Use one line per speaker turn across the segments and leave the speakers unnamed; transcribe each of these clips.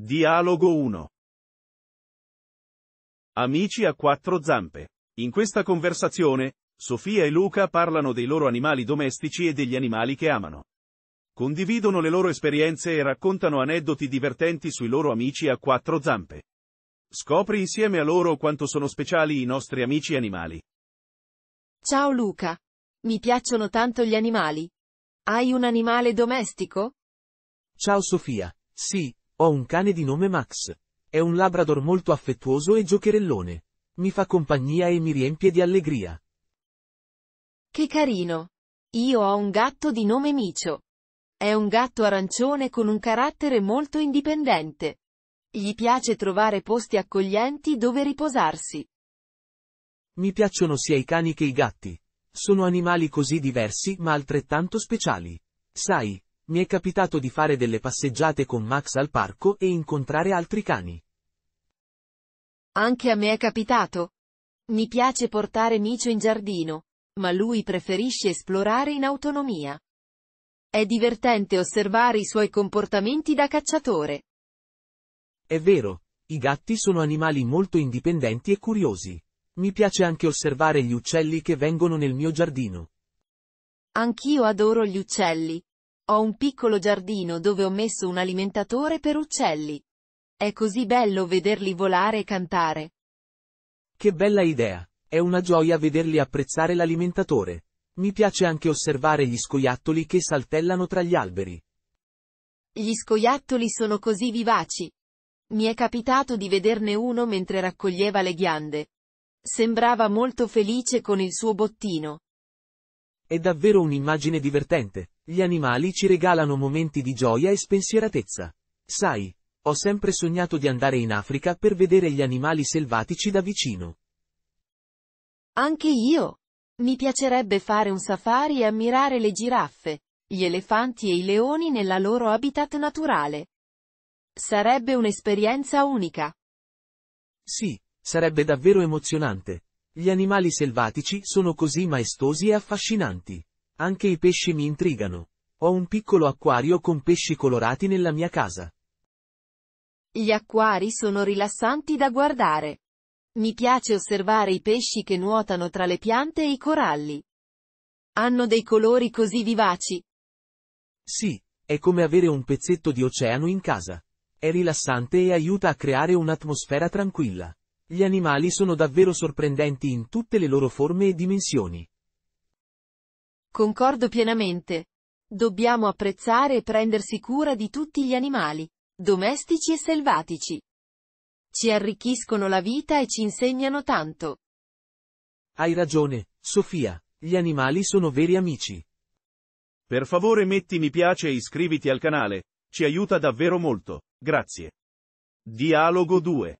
Dialogo 1 Amici a quattro zampe. In questa conversazione, Sofia e Luca parlano dei loro animali domestici e degli animali che amano. Condividono le loro esperienze e raccontano aneddoti divertenti sui loro amici a quattro zampe. Scopri insieme a loro quanto sono speciali i nostri
amici animali.
Ciao Luca. Mi piacciono tanto gli animali. Hai un animale domestico?
Ciao Sofia. Sì, ho un cane di nome Max. È un labrador molto affettuoso e giocherellone. Mi fa compagnia e mi riempie di allegria.
Che carino. Io ho un gatto di nome Micio. È un gatto arancione con un carattere molto indipendente. Gli piace trovare posti accoglienti dove riposarsi.
Mi piacciono sia i cani che i gatti. Sono animali così diversi ma altrettanto speciali. Sai, mi è capitato di fare delle passeggiate con Max al parco e incontrare altri cani.
Anche a me è capitato. Mi piace portare Micio in giardino, ma lui preferisce esplorare in autonomia. È divertente osservare i suoi comportamenti da cacciatore.
È vero, i gatti sono animali molto indipendenti e curiosi. Mi piace anche osservare gli uccelli che vengono nel mio giardino.
Anch'io adoro gli uccelli. Ho un piccolo giardino dove ho messo un alimentatore per uccelli. È così bello vederli volare e cantare.
Che bella idea! È una gioia vederli apprezzare l'alimentatore. Mi piace anche osservare gli scoiattoli che saltellano tra gli alberi.
Gli scoiattoli sono così vivaci. Mi è capitato di vederne uno mentre raccoglieva le ghiande. Sembrava molto felice con il suo bottino.
È davvero un'immagine divertente. Gli animali ci regalano momenti di gioia e spensieratezza. Sai, ho sempre sognato di andare in Africa per vedere gli animali selvatici da vicino.
Anche io. Mi piacerebbe fare un safari e ammirare le giraffe, gli elefanti e i leoni nella loro habitat naturale. Sarebbe un'esperienza unica.
Sì, sarebbe davvero emozionante. Gli animali selvatici sono così maestosi e affascinanti. Anche i pesci mi intrigano. Ho un piccolo acquario con pesci colorati nella mia casa.
Gli acquari sono rilassanti da guardare. Mi piace osservare i pesci che nuotano tra le piante e i coralli. Hanno dei colori così vivaci.
Sì, è come avere un pezzetto di oceano in casa. È rilassante e aiuta a creare un'atmosfera tranquilla. Gli animali sono davvero sorprendenti in tutte le loro forme e dimensioni.
Concordo pienamente. Dobbiamo apprezzare e prendersi cura di tutti gli animali, domestici e selvatici. Ci arricchiscono la vita e ci insegnano tanto.
Hai ragione, Sofia, gli animali sono veri amici.
Per favore metti mi piace e iscriviti al canale, ci aiuta davvero molto, grazie. Dialogo 2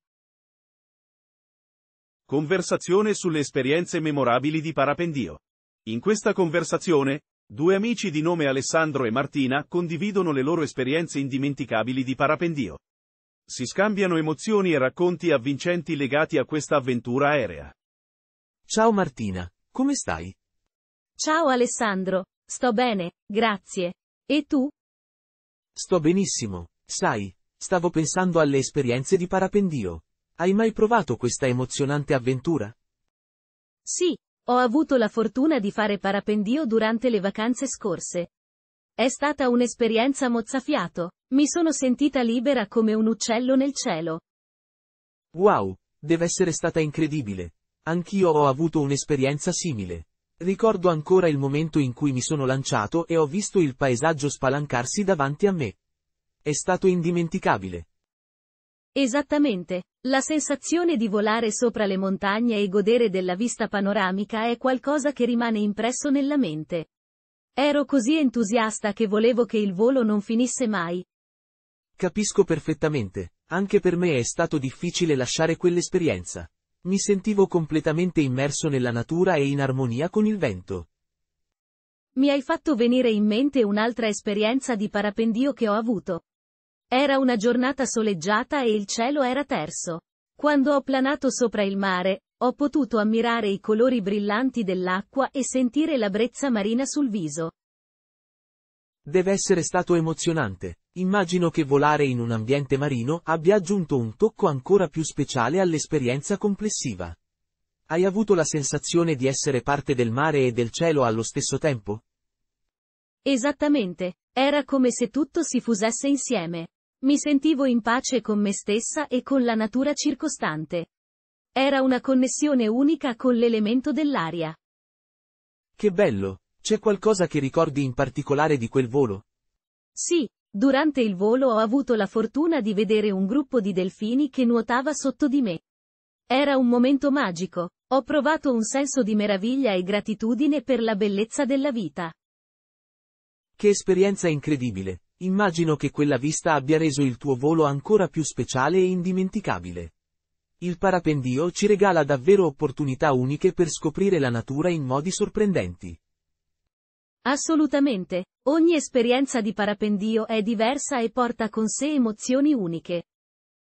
Conversazione sulle esperienze memorabili di parapendio. In questa conversazione, due amici di nome Alessandro e Martina condividono le loro esperienze indimenticabili di parapendio. Si scambiano emozioni e racconti avvincenti legati a questa avventura aerea.
Ciao Martina, come stai?
Ciao Alessandro, sto bene, grazie. E tu?
Sto benissimo, sai, stavo pensando alle esperienze di parapendio. Hai mai provato questa emozionante avventura?
Sì, ho avuto la fortuna di fare parapendio durante le vacanze scorse. È stata un'esperienza mozzafiato. Mi sono sentita libera come un uccello nel cielo.
Wow, deve essere stata incredibile. Anch'io ho avuto un'esperienza simile. Ricordo ancora il momento in cui mi sono lanciato e ho visto il paesaggio spalancarsi davanti a me. È stato indimenticabile.
Esattamente. La sensazione di volare sopra le montagne e godere della vista panoramica è qualcosa che rimane impresso nella mente. Ero così entusiasta che volevo che il volo non finisse mai.
Capisco perfettamente. Anche per me è stato difficile lasciare quell'esperienza. Mi sentivo completamente immerso nella natura e in armonia con il vento.
Mi hai fatto venire in mente un'altra esperienza di parapendio che ho avuto. Era una giornata soleggiata e il cielo era terso. Quando ho planato sopra il mare, ho potuto ammirare i colori brillanti dell'acqua e sentire la brezza marina sul viso.
Deve essere stato emozionante. Immagino che volare in un ambiente marino abbia aggiunto un tocco ancora più speciale all'esperienza complessiva. Hai avuto la sensazione di essere parte del mare e del cielo allo stesso tempo?
Esattamente. Era come se tutto si fusesse insieme. Mi sentivo in pace con me stessa e con la natura circostante. Era una connessione unica con l'elemento dell'aria.
Che bello! C'è qualcosa che ricordi in particolare di quel volo?
Sì, durante il volo ho avuto la fortuna di vedere un gruppo di delfini che nuotava sotto di me. Era un momento magico, ho provato un senso di meraviglia e gratitudine per la bellezza della vita.
Che esperienza incredibile! Immagino che quella vista abbia reso il tuo volo ancora più speciale e indimenticabile. Il parapendio ci regala davvero opportunità uniche per scoprire la natura in modi sorprendenti.
Assolutamente, ogni esperienza di parapendio è diversa e porta con sé emozioni uniche.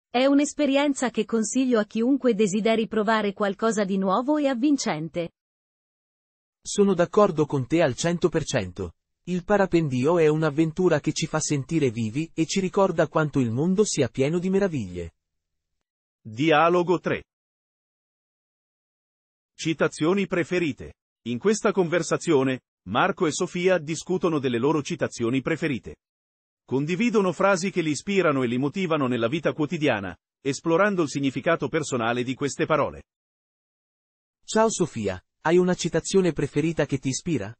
È un'esperienza che consiglio a chiunque desideri provare qualcosa di nuovo e avvincente.
Sono d'accordo con te al 100%. Il parapendio è un'avventura che ci fa sentire vivi e ci ricorda quanto il mondo sia pieno di meraviglie. Dialogo 3
Citazioni preferite. In questa conversazione, Marco e Sofia discutono delle loro citazioni preferite. Condividono frasi che li ispirano e li motivano nella vita quotidiana, esplorando il significato personale di queste parole. Ciao
Sofia, hai una citazione preferita che ti ispira?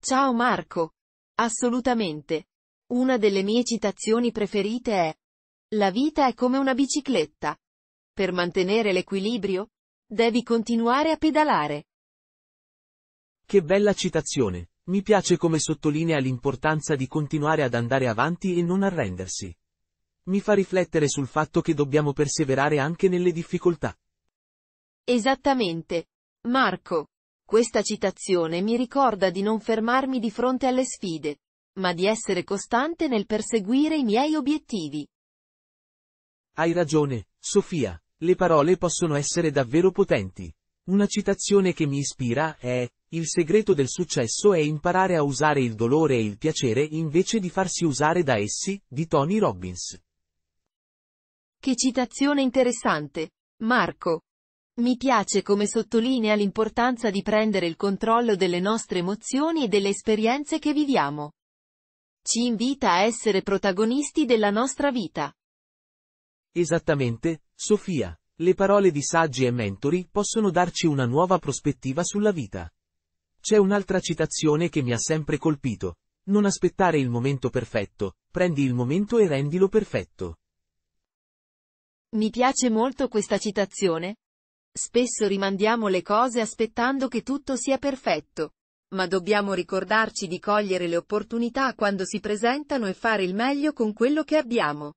Ciao Marco! Assolutamente! Una delle mie citazioni preferite è La vita è come una bicicletta. Per mantenere l'equilibrio, devi continuare a pedalare.
Che bella citazione! Mi piace come sottolinea l'importanza di continuare ad andare avanti e non arrendersi. Mi fa riflettere sul fatto che dobbiamo perseverare anche nelle difficoltà.
Esattamente. Marco, questa citazione mi ricorda di non fermarmi di fronte alle sfide, ma di essere costante nel perseguire i miei obiettivi.
Hai ragione, Sofia, le parole possono essere davvero potenti. Una citazione che mi ispira è, il segreto del successo è imparare a usare il dolore e il piacere invece di farsi usare da essi, di Tony Robbins.
Che citazione interessante. Marco, mi piace come sottolinea l'importanza di prendere il controllo delle nostre emozioni e delle esperienze che viviamo. Ci invita a essere protagonisti della nostra vita.
Esattamente, Sofia. Le parole di saggi e mentori possono darci una nuova prospettiva sulla vita. C'è un'altra citazione che mi ha sempre colpito. Non aspettare il momento perfetto, prendi il momento e rendilo perfetto.
Mi piace molto questa citazione, Spesso rimandiamo le cose aspettando che tutto sia perfetto. Ma dobbiamo ricordarci di cogliere le opportunità quando si presentano e fare il meglio con quello che abbiamo.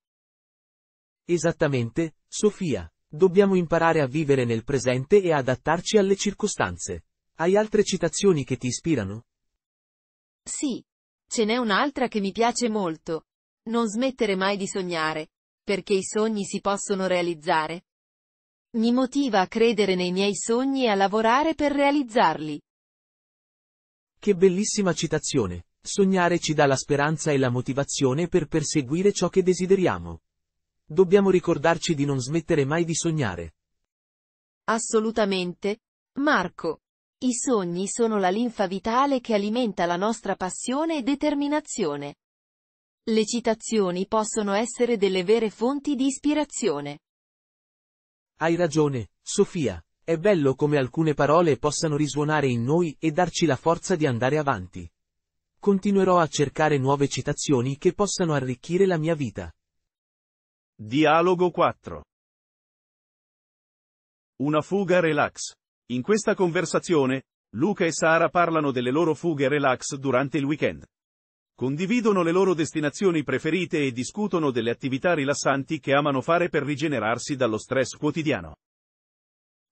Esattamente, Sofia. Dobbiamo imparare a vivere nel presente e adattarci alle circostanze. Hai altre citazioni che ti ispirano? Sì.
Ce n'è un'altra che mi piace molto. Non smettere mai di sognare. Perché i sogni si possono realizzare, mi motiva a credere nei miei sogni e a lavorare per realizzarli.
Che bellissima citazione. Sognare ci dà la speranza e la motivazione per perseguire ciò che desideriamo. Dobbiamo ricordarci di non smettere mai di sognare.
Assolutamente. Marco. I sogni sono la linfa vitale che alimenta la nostra passione e determinazione. Le citazioni possono essere delle vere fonti di ispirazione.
Hai ragione, Sofia, è bello come alcune parole possano risuonare in noi e darci la forza di andare avanti. Continuerò a cercare nuove citazioni che possano arricchire la mia vita. Dialogo 4 Una fuga relax. In questa
conversazione, Luca e Sara parlano delle loro fughe relax durante il weekend. Condividono le loro destinazioni preferite e discutono delle attività rilassanti che amano fare per rigenerarsi dallo stress quotidiano.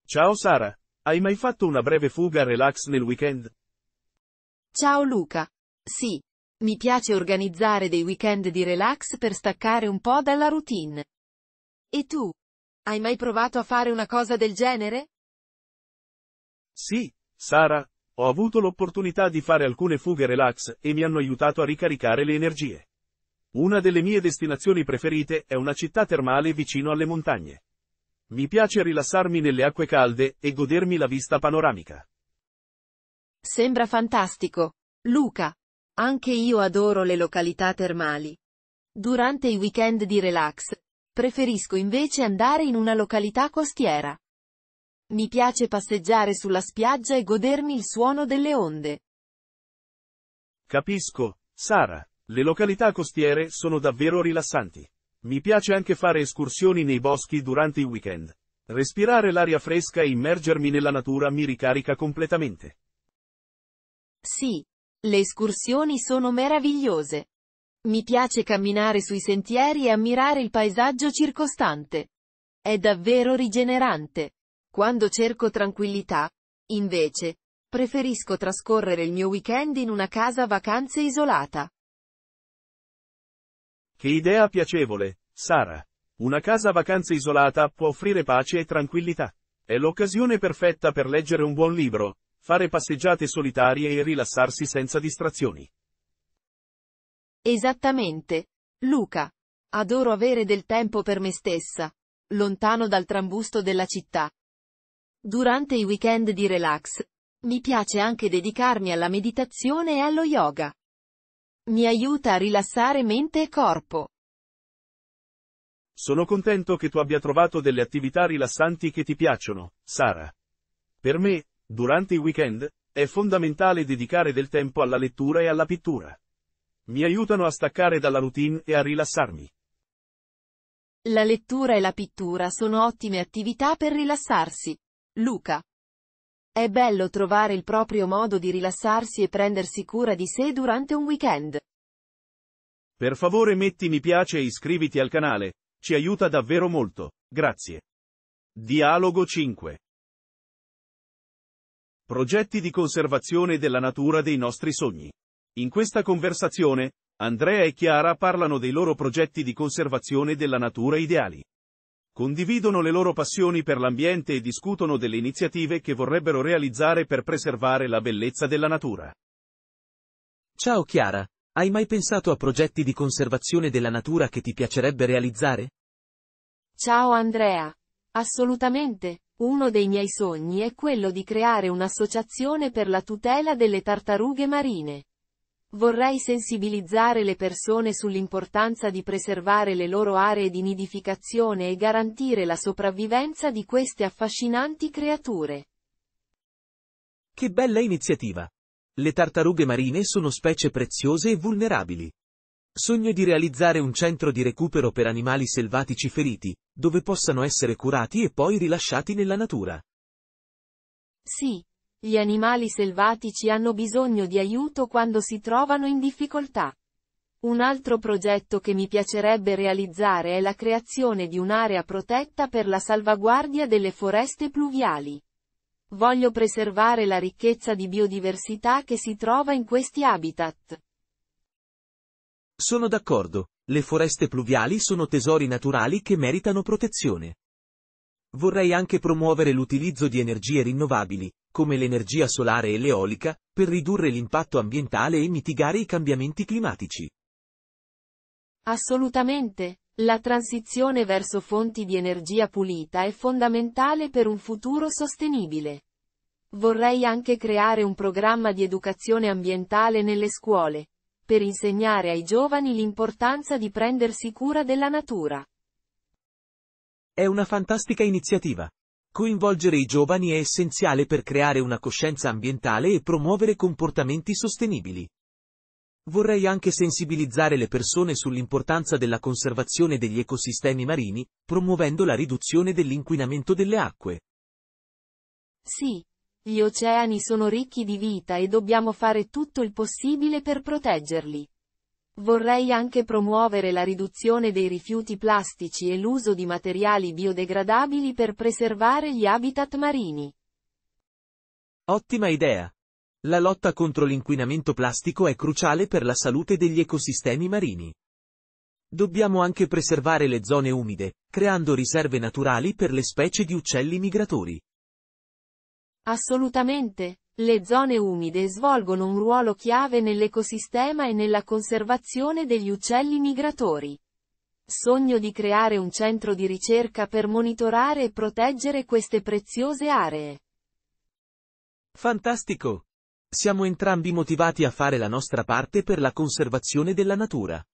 Ciao Sara, hai mai fatto una breve fuga relax nel weekend?
Ciao Luca. Sì. Mi piace organizzare dei weekend di relax per staccare un po' dalla routine. E tu? Hai mai provato a fare una cosa del genere?
Sì, Sara, ho avuto l'opportunità di fare alcune fughe relax e mi hanno aiutato a ricaricare le energie. Una delle mie destinazioni preferite è una città termale vicino alle montagne. Mi piace rilassarmi nelle acque calde e godermi la vista panoramica.
Sembra fantastico. Luca. Anche io adoro le località termali. Durante i weekend di relax, preferisco invece andare in una località costiera. Mi piace passeggiare sulla spiaggia e godermi il suono delle onde.
Capisco, Sara. Le località costiere sono davvero rilassanti. Mi piace anche fare escursioni nei boschi durante i weekend. Respirare l'aria fresca e immergermi nella natura mi ricarica completamente.
Sì. Le escursioni sono meravigliose. Mi piace camminare sui sentieri e ammirare il paesaggio circostante. È davvero rigenerante. Quando cerco tranquillità, invece, preferisco trascorrere il mio weekend in una casa vacanze isolata.
Che idea piacevole, Sara. Una casa vacanze isolata può offrire pace e tranquillità. È l'occasione perfetta per leggere un buon libro, fare passeggiate solitarie e rilassarsi senza distrazioni.
Esattamente. Luca. Adoro avere del tempo per me stessa. Lontano dal trambusto della città. Durante i weekend di relax, mi piace anche dedicarmi alla meditazione e allo yoga. Mi aiuta a rilassare mente e corpo.
Sono contento che tu abbia trovato delle attività rilassanti che ti piacciono, Sara. Per me, durante i weekend, è fondamentale dedicare del tempo alla lettura e alla pittura. Mi aiutano a staccare dalla routine e a rilassarmi.
La lettura e la pittura sono ottime attività per rilassarsi. Luca. È bello trovare il proprio modo di rilassarsi e prendersi cura di sé durante un weekend.
Per favore metti mi piace e iscriviti al canale, ci aiuta davvero molto, grazie. Dialogo 5. Progetti di conservazione della natura dei nostri sogni. In questa conversazione, Andrea e Chiara parlano dei loro progetti di conservazione della natura ideali condividono le loro passioni per l'ambiente e discutono delle iniziative che vorrebbero
realizzare per
preservare la bellezza della natura.
Ciao Chiara, hai mai pensato a progetti di conservazione della natura che ti piacerebbe realizzare?
Ciao Andrea, assolutamente, uno dei miei sogni è quello di creare un'associazione per la tutela delle tartarughe marine. Vorrei sensibilizzare le persone sull'importanza di preservare le loro aree di nidificazione e garantire la sopravvivenza di queste affascinanti creature.
Che bella iniziativa! Le tartarughe marine sono specie preziose e vulnerabili. Sogno di realizzare un centro di recupero per animali selvatici feriti, dove possano essere curati e poi rilasciati nella natura.
Sì, gli animali selvatici hanno bisogno di aiuto quando si trovano in difficoltà. Un altro progetto che mi piacerebbe realizzare è la creazione di un'area protetta per la salvaguardia delle foreste pluviali. Voglio preservare la ricchezza di biodiversità che si trova in questi habitat.
Sono d'accordo. Le foreste pluviali sono tesori naturali che meritano protezione. Vorrei anche promuovere l'utilizzo di energie rinnovabili, come l'energia solare e l'eolica, per ridurre l'impatto ambientale e mitigare i cambiamenti climatici.
Assolutamente. La transizione verso fonti di energia pulita è fondamentale per un futuro sostenibile. Vorrei anche creare un programma di educazione ambientale nelle scuole, per insegnare ai giovani l'importanza di prendersi cura della natura.
È una fantastica iniziativa. Coinvolgere i giovani è essenziale per creare una coscienza ambientale e promuovere comportamenti sostenibili. Vorrei anche sensibilizzare le persone sull'importanza della conservazione degli ecosistemi marini, promuovendo la riduzione dell'inquinamento delle acque.
Sì, gli oceani sono ricchi di vita e dobbiamo fare tutto il possibile per proteggerli. Vorrei anche promuovere la riduzione dei rifiuti plastici e l'uso di materiali biodegradabili per preservare gli habitat marini.
Ottima idea! La lotta contro l'inquinamento plastico è cruciale per la salute degli ecosistemi marini. Dobbiamo anche preservare le zone umide, creando riserve naturali per le specie di uccelli migratori.
Assolutamente, le zone umide svolgono un ruolo chiave nell'ecosistema e nella conservazione degli uccelli migratori. Sogno di creare un centro di ricerca per monitorare e proteggere queste preziose aree.
Fantastico! Siamo entrambi motivati a fare la nostra parte per la conservazione della natura.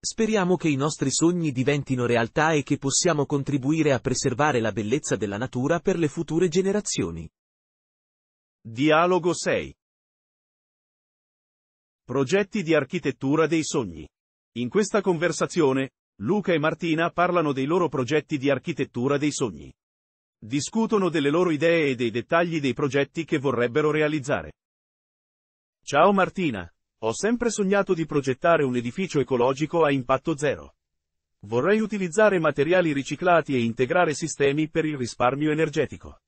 Speriamo che i nostri sogni diventino realtà e che possiamo contribuire a preservare la bellezza della natura per le future generazioni. Dialogo 6. Progetti di
architettura dei sogni. In questa conversazione, Luca e Martina parlano dei loro progetti di architettura dei sogni. Discutono delle loro idee e dei dettagli dei progetti che vorrebbero realizzare. Ciao Martina, ho sempre sognato di progettare un edificio ecologico a impatto zero. Vorrei utilizzare materiali riciclati e integrare sistemi per il risparmio energetico.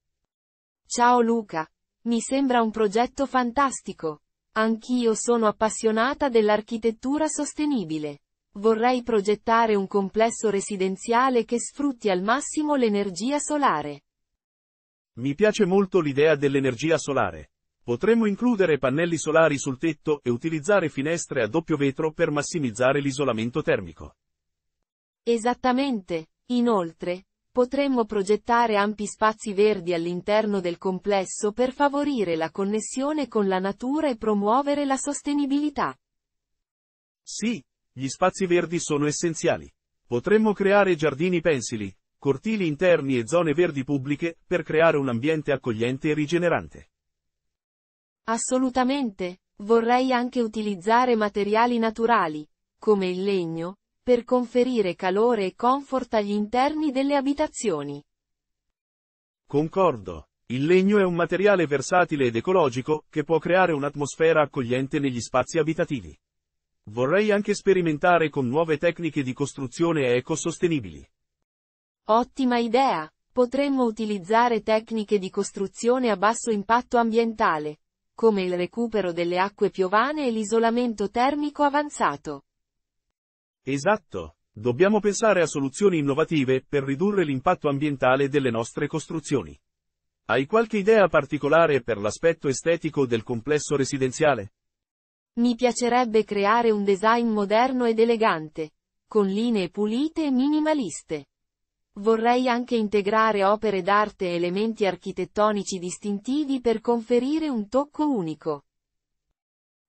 Ciao Luca, mi sembra un progetto fantastico. Anch'io sono appassionata dell'architettura sostenibile. Vorrei progettare un complesso residenziale che sfrutti al massimo l'energia solare.
Mi piace molto l'idea dell'energia solare. Potremmo includere pannelli solari sul tetto e utilizzare finestre a doppio vetro per massimizzare l'isolamento termico.
Esattamente. Inoltre, Potremmo progettare ampi spazi verdi all'interno del complesso per favorire la connessione con la natura e promuovere la sostenibilità.
Sì, gli spazi verdi sono essenziali. Potremmo creare giardini pensili, cortili interni e zone verdi pubbliche per creare un ambiente accogliente e rigenerante.
Assolutamente, vorrei anche utilizzare materiali naturali, come il legno, per conferire calore e comfort agli interni delle abitazioni.
Concordo. Il legno è un materiale versatile ed ecologico, che può creare un'atmosfera accogliente negli spazi abitativi. Vorrei anche sperimentare con nuove tecniche di costruzione ecosostenibili.
Ottima idea! Potremmo utilizzare tecniche di costruzione a basso impatto ambientale, come il recupero delle acque piovane e l'isolamento termico avanzato.
Esatto. Dobbiamo pensare a soluzioni innovative per ridurre l'impatto ambientale delle nostre costruzioni. Hai qualche idea particolare per l'aspetto estetico del complesso residenziale?
Mi piacerebbe creare un design moderno ed elegante, con linee pulite e minimaliste. Vorrei anche integrare opere d'arte e elementi architettonici distintivi per conferire un tocco unico.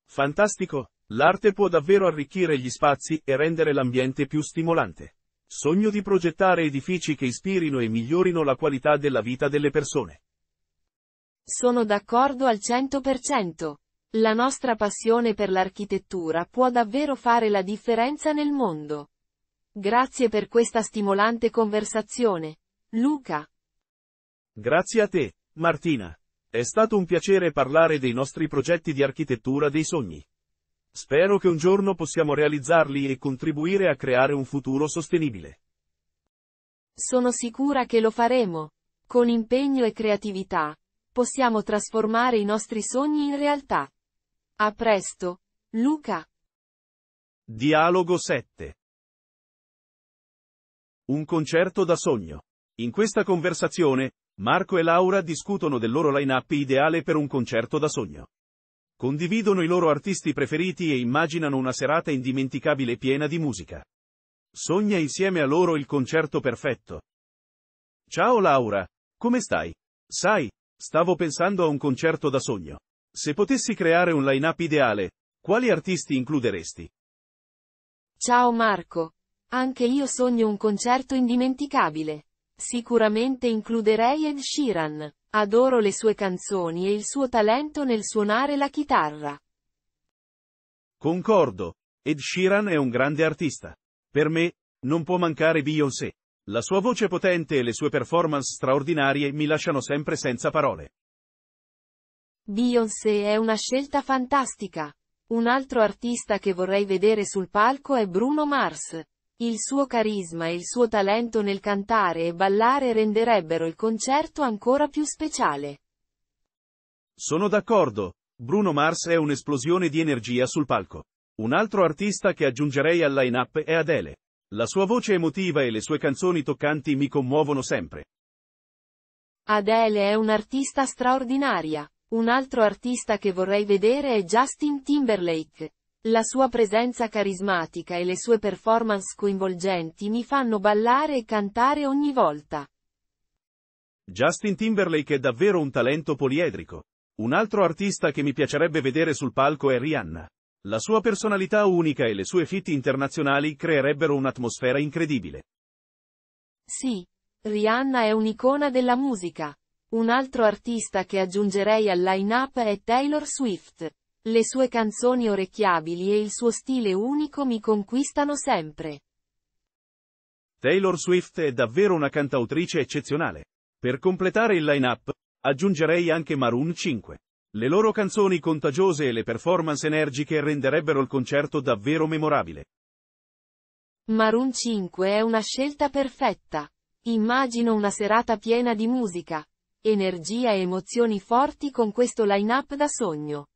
Fantastico! L'arte può davvero arricchire gli spazi e rendere l'ambiente più stimolante. Sogno di progettare edifici che ispirino e migliorino la qualità della vita delle persone. Sono
d'accordo al 100%. La nostra passione per l'architettura può davvero fare la differenza nel mondo. Grazie per questa stimolante conversazione. Luca.
Grazie a te, Martina. È stato un piacere parlare dei nostri progetti di architettura dei sogni. Spero che un giorno possiamo realizzarli e contribuire a creare un futuro sostenibile.
Sono sicura che lo faremo. Con impegno e creatività, possiamo trasformare i nostri sogni in realtà. A presto, Luca.
Dialogo 7. Un concerto da sogno. In questa conversazione, Marco e Laura discutono del loro line-up ideale per un concerto da sogno. Condividono i loro artisti preferiti e immaginano una serata indimenticabile piena di musica. Sogna insieme a loro il concerto perfetto. Ciao Laura, come stai? Sai, stavo pensando a un concerto da sogno. Se potessi creare un line-up ideale, quali artisti includeresti?
Ciao Marco, anche io sogno un concerto indimenticabile. Sicuramente includerei Ed Sheeran. Adoro le sue canzoni e il suo talento nel suonare la chitarra.
Concordo. Ed Sheeran è un grande artista. Per me, non può mancare Beyoncé. La sua voce potente e le sue performance straordinarie mi lasciano sempre senza parole.
Beyoncé è una scelta fantastica. Un altro artista che vorrei vedere sul palco è Bruno Mars. Il suo carisma e il suo talento nel cantare e ballare renderebbero il concerto ancora più speciale.
Sono d'accordo. Bruno Mars è un'esplosione di energia sul palco. Un altro artista che aggiungerei al line-up è Adele. La sua voce emotiva e le sue canzoni toccanti mi commuovono sempre.
Adele è un'artista straordinaria. Un altro artista che vorrei vedere è Justin Timberlake. La sua presenza carismatica e le sue performance coinvolgenti mi fanno ballare e cantare ogni volta.
Justin Timberlake è davvero un talento poliedrico. Un altro artista che mi piacerebbe vedere sul palco è Rihanna. La sua personalità unica e le sue fit internazionali creerebbero un'atmosfera incredibile.
Sì, Rihanna è un'icona della musica. Un altro artista che aggiungerei al line-up è Taylor Swift. Le sue canzoni orecchiabili e il suo stile unico mi conquistano sempre.
Taylor Swift è davvero una cantautrice eccezionale. Per completare il line-up, aggiungerei anche Maroon 5. Le loro canzoni contagiose e le performance energiche renderebbero il concerto davvero memorabile.
Maroon 5 è una scelta perfetta. Immagino una serata piena di musica, energia e emozioni forti con questo line-up da sogno.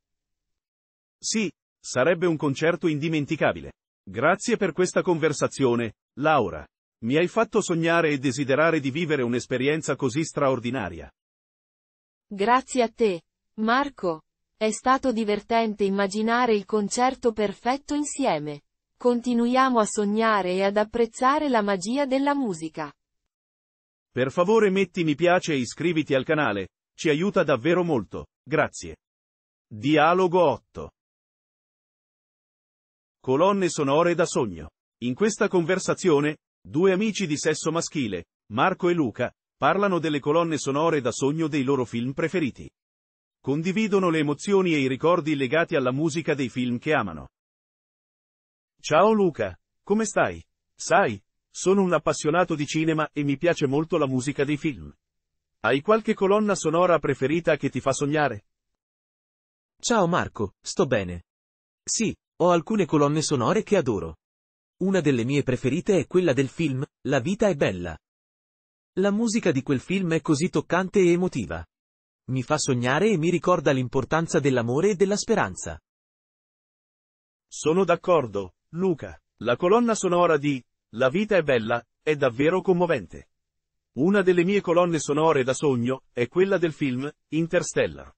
Sì, sarebbe un concerto indimenticabile. Grazie per questa conversazione, Laura. Mi hai fatto sognare e desiderare di vivere un'esperienza così straordinaria.
Grazie a te, Marco. È stato divertente immaginare il concerto perfetto insieme. Continuiamo a sognare e ad apprezzare la magia della musica.
Per favore metti mi piace e iscriviti al canale, ci aiuta davvero molto, grazie. Dialogo 8 Colonne sonore da sogno. In questa conversazione, due amici di sesso maschile, Marco e Luca, parlano delle colonne sonore da sogno dei loro film preferiti. Condividono le emozioni e i ricordi legati alla musica dei film che amano. Ciao Luca, come stai? Sai, sono un appassionato di cinema e mi piace molto la musica dei film. Hai qualche colonna sonora preferita che ti fa sognare?
Ciao Marco, sto bene. Sì, ho alcune colonne sonore che adoro. Una delle mie preferite è quella del film, La vita è bella. La musica di quel film è così toccante e emotiva. Mi fa sognare e mi ricorda l'importanza dell'amore e della speranza. Sono d'accordo, Luca. La colonna sonora di La vita è bella è davvero commovente.
Una delle mie colonne sonore da sogno è quella del film Interstellar.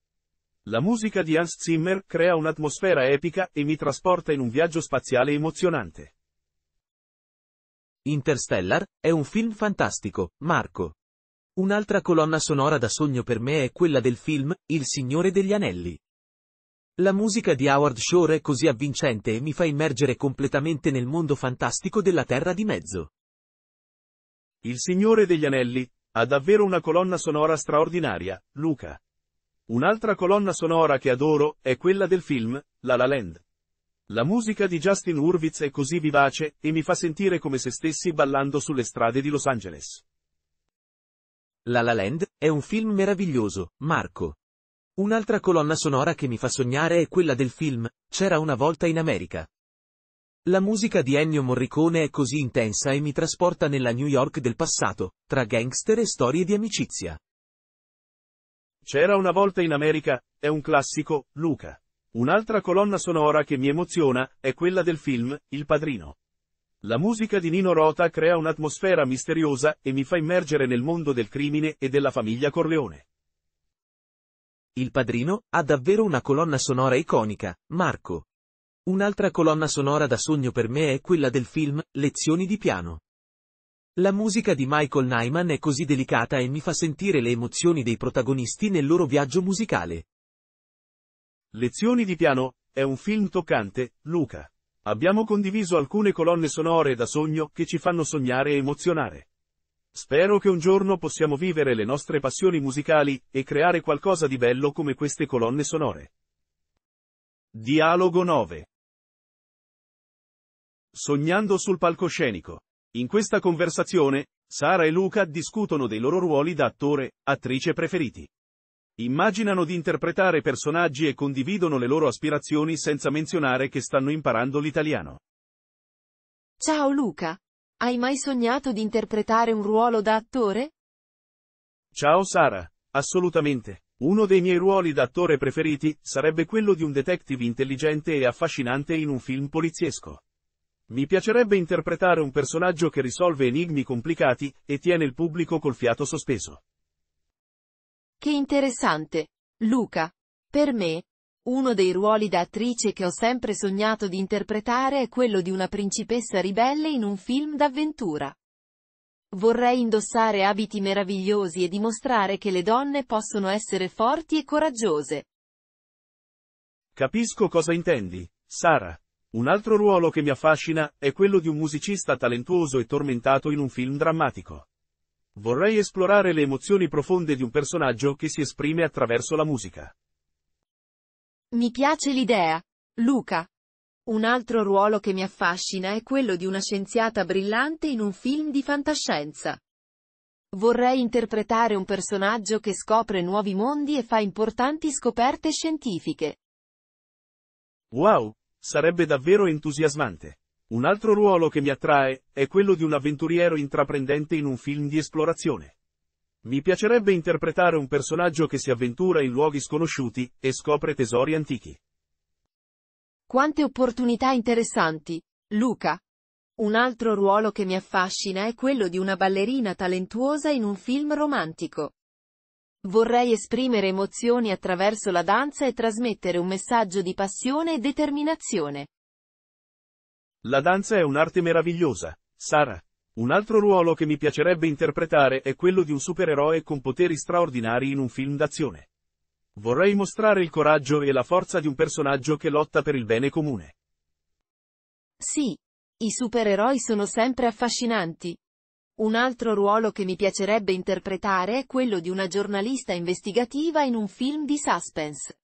La musica di Hans Zimmer crea un'atmosfera epica e mi trasporta in un viaggio spaziale
emozionante. Interstellar è un film fantastico, Marco. Un'altra colonna sonora da sogno per me è quella del film Il Signore degli Anelli. La musica di Howard Shore è così avvincente e mi fa immergere completamente nel mondo fantastico della Terra di Mezzo. Il Signore
degli Anelli ha davvero una colonna sonora straordinaria, Luca. Un'altra colonna sonora che adoro è quella del film, La La Land. La musica di Justin Hurwitz è così vivace e mi fa sentire come se stessi ballando sulle strade di Los Angeles.
La La Land è un film meraviglioso, Marco. Un'altra colonna sonora che mi fa sognare è quella del film C'era una volta in America. La musica di Ennio Morricone è così intensa e mi trasporta nella New York del passato, tra gangster e storie di amicizia. C'era una volta in America,
è un classico, Luca. Un'altra colonna sonora che mi emoziona è quella del film Il Padrino. La musica di Nino Rota crea un'atmosfera misteriosa e mi fa
immergere nel mondo del crimine e della famiglia Corleone. Il Padrino ha davvero una colonna sonora iconica, Marco. Un'altra colonna sonora da sogno per me è quella del film Lezioni di piano. La musica di Michael Nyman è così delicata e mi fa sentire le emozioni dei protagonisti nel loro viaggio musicale. Lezioni di piano è un film toccante, Luca. Abbiamo
condiviso alcune colonne sonore da sogno che ci fanno sognare e emozionare. Spero che un giorno possiamo vivere le nostre passioni musicali e creare qualcosa di bello come queste colonne sonore. Dialogo 9 Sognando sul palcoscenico in questa conversazione, Sara e Luca discutono dei loro ruoli da attore, attrice preferiti. Immaginano di interpretare personaggi e condividono le loro aspirazioni senza menzionare che stanno imparando l'italiano.
Ciao Luca. Hai mai sognato di interpretare un ruolo da attore?
Ciao Sara. Assolutamente. Uno dei miei ruoli da attore preferiti sarebbe quello di un detective intelligente e affascinante in un film poliziesco. Mi piacerebbe interpretare un personaggio che risolve enigmi complicati e tiene il pubblico col fiato sospeso.
Che interessante. Luca. Per me, uno dei ruoli da attrice che ho sempre sognato di interpretare è quello di una principessa ribelle in un film d'avventura. Vorrei indossare abiti meravigliosi e dimostrare che le donne possono essere forti e coraggiose.
Capisco cosa intendi, Sara. Un altro ruolo che mi affascina è quello di un musicista talentuoso e tormentato in un film drammatico. Vorrei esplorare le emozioni profonde di un personaggio che si esprime attraverso la musica.
Mi piace l'idea. Luca. Un altro ruolo che mi affascina è quello di una scienziata brillante in un film di fantascienza. Vorrei interpretare un personaggio che scopre nuovi mondi e fa importanti scoperte scientifiche.
Wow, Sarebbe davvero entusiasmante. Un altro ruolo che mi attrae è quello di un avventuriero intraprendente in un film di esplorazione. Mi piacerebbe interpretare un personaggio che si avventura in luoghi sconosciuti e scopre tesori antichi.
Quante opportunità interessanti, Luca. Un altro ruolo che mi affascina è quello di una ballerina talentuosa in un film romantico. Vorrei esprimere emozioni attraverso la danza e trasmettere un messaggio di passione e determinazione.
La danza è un'arte meravigliosa. Sara. Un altro ruolo che mi piacerebbe interpretare è quello di un supereroe con poteri straordinari in un film d'azione. Vorrei mostrare il coraggio e la forza di un personaggio che lotta per il bene comune.
Sì. I supereroi sono sempre affascinanti. Un altro ruolo che mi piacerebbe interpretare è quello di una giornalista investigativa in un film di suspense.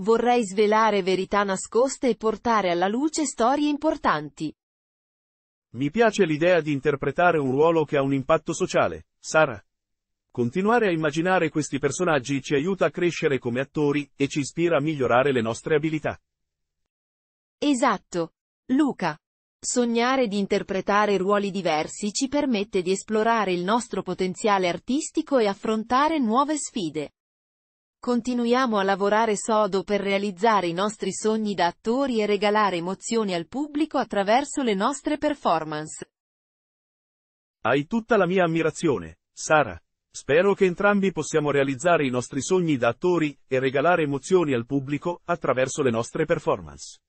Vorrei svelare verità nascoste e portare alla luce storie
importanti. Mi piace l'idea di interpretare un ruolo che ha un impatto sociale, Sara. Continuare a immaginare questi personaggi ci aiuta a crescere come attori e ci ispira a migliorare le nostre abilità.
Esatto. Luca. Sognare di interpretare ruoli diversi ci permette di esplorare il nostro potenziale artistico e affrontare nuove sfide. Continuiamo a lavorare sodo per realizzare i nostri sogni da attori e regalare emozioni al pubblico attraverso le nostre performance.
Hai tutta la mia ammirazione, Sara. Spero che entrambi possiamo realizzare i nostri sogni da attori e regalare emozioni al pubblico attraverso le nostre performance.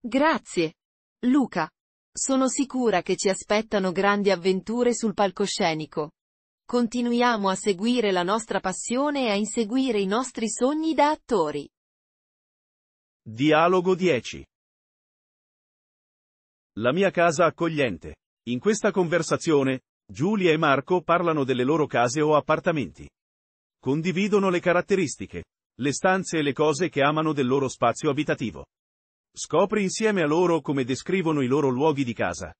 Grazie. Luca. Sono sicura che ci aspettano grandi avventure sul palcoscenico. Continuiamo a seguire la nostra passione e a inseguire i nostri sogni da attori.
Dialogo 10. La mia casa accogliente. In questa conversazione, Giulia e Marco parlano delle loro case o appartamenti. Condividono le caratteristiche, le stanze e le cose che amano del loro spazio abitativo. Scopri insieme a loro come descrivono i loro luoghi di casa.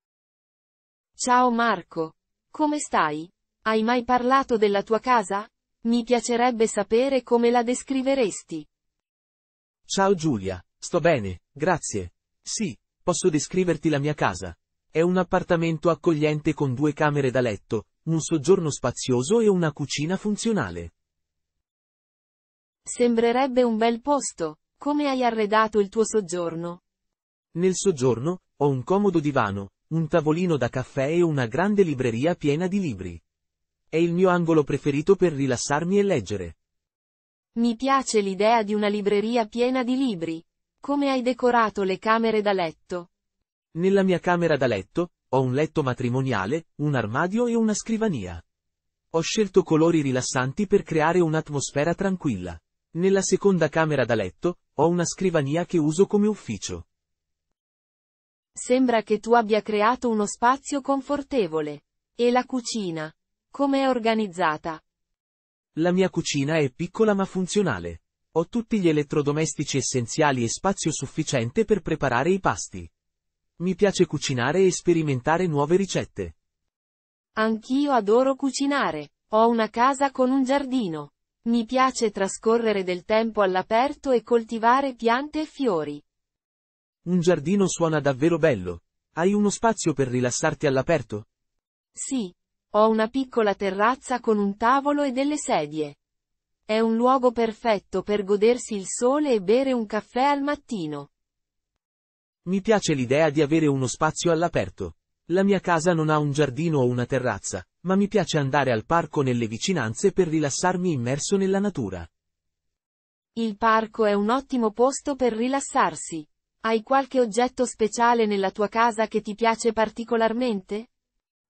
Ciao Marco. Come stai? Hai mai parlato della tua casa? Mi piacerebbe sapere come la
descriveresti. Ciao Giulia. Sto bene, grazie. Sì, posso descriverti la mia casa. È un appartamento accogliente con due camere da letto, un soggiorno spazioso e una cucina funzionale.
Sembrerebbe un bel posto. Come hai arredato il tuo soggiorno?
Nel soggiorno, ho un comodo divano, un tavolino da caffè e una grande libreria piena di libri. È il mio angolo preferito per rilassarmi e leggere.
Mi piace l'idea di una libreria piena di libri. Come hai decorato le camere da letto?
Nella mia camera da letto, ho un letto matrimoniale, un armadio e una scrivania. Ho scelto colori rilassanti per creare un'atmosfera tranquilla. Nella seconda camera da letto, ho una scrivania che uso come ufficio.
Sembra che tu abbia creato uno spazio confortevole. E la cucina? Come è organizzata?
La mia cucina è piccola ma funzionale. Ho tutti gli elettrodomestici essenziali e spazio sufficiente per preparare i pasti. Mi piace cucinare e sperimentare nuove ricette.
Anch'io adoro cucinare. Ho una casa con un giardino. Mi piace trascorrere del tempo all'aperto e coltivare piante e fiori.
Un giardino suona davvero bello. Hai uno spazio per rilassarti all'aperto?
Sì. Ho una piccola terrazza con un tavolo e delle sedie. È un luogo perfetto per godersi il sole e bere un caffè al mattino.
Mi piace l'idea di avere uno spazio all'aperto. La mia casa non ha un giardino o una terrazza, ma mi piace andare al parco nelle vicinanze per rilassarmi immerso nella natura.
Il parco è un ottimo posto per rilassarsi. Hai qualche oggetto speciale nella tua casa che ti piace particolarmente?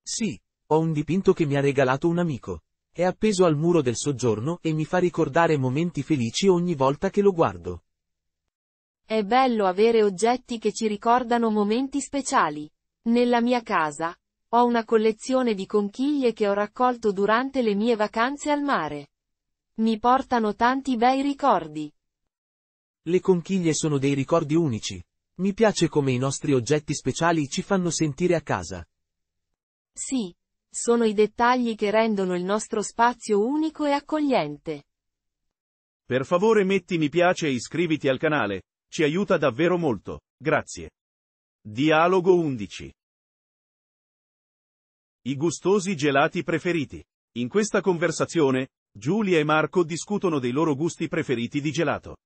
Sì, ho un dipinto che mi ha regalato un amico. È appeso al muro del soggiorno e mi fa ricordare momenti felici ogni volta che lo guardo.
È bello avere oggetti che ci ricordano momenti speciali. Nella mia casa, ho una collezione di conchiglie che ho raccolto durante le mie vacanze al mare. Mi portano tanti bei ricordi.
Le conchiglie sono dei ricordi unici. Mi piace come i nostri oggetti speciali ci fanno sentire a casa.
Sì. Sono i dettagli che rendono il nostro spazio unico e accogliente.
Per
favore metti mi piace e iscriviti al canale, ci aiuta davvero molto, grazie. Dialogo 11 i gustosi gelati preferiti. In questa conversazione, Giulia e Marco discutono dei loro gusti preferiti di gelato.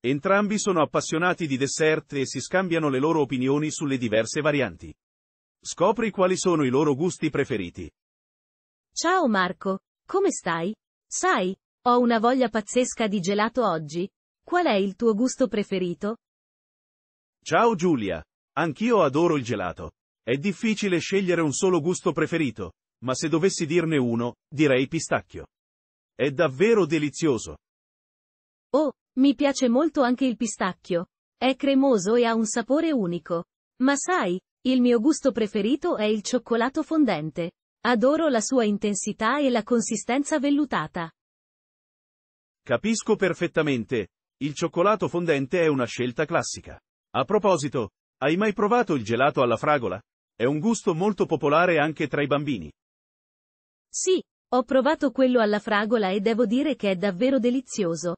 Entrambi sono appassionati di dessert e si scambiano le loro opinioni sulle diverse varianti. Scopri quali sono i loro gusti preferiti.
Ciao Marco, come stai? Sai, ho una voglia pazzesca di gelato oggi. Qual è il tuo gusto preferito?
Ciao Giulia, anch'io adoro il gelato. È difficile scegliere un solo gusto preferito, ma se dovessi dirne uno, direi pistacchio. È davvero delizioso.
Oh, mi piace molto anche il pistacchio. È cremoso e ha un sapore unico. Ma sai, il mio gusto preferito è il cioccolato fondente. Adoro la sua intensità e la consistenza vellutata.
Capisco perfettamente. Il cioccolato fondente è una scelta classica. A proposito, hai mai provato il gelato alla fragola? È un gusto molto popolare anche tra i bambini.
Sì, ho provato quello alla fragola e devo dire che è davvero delizioso.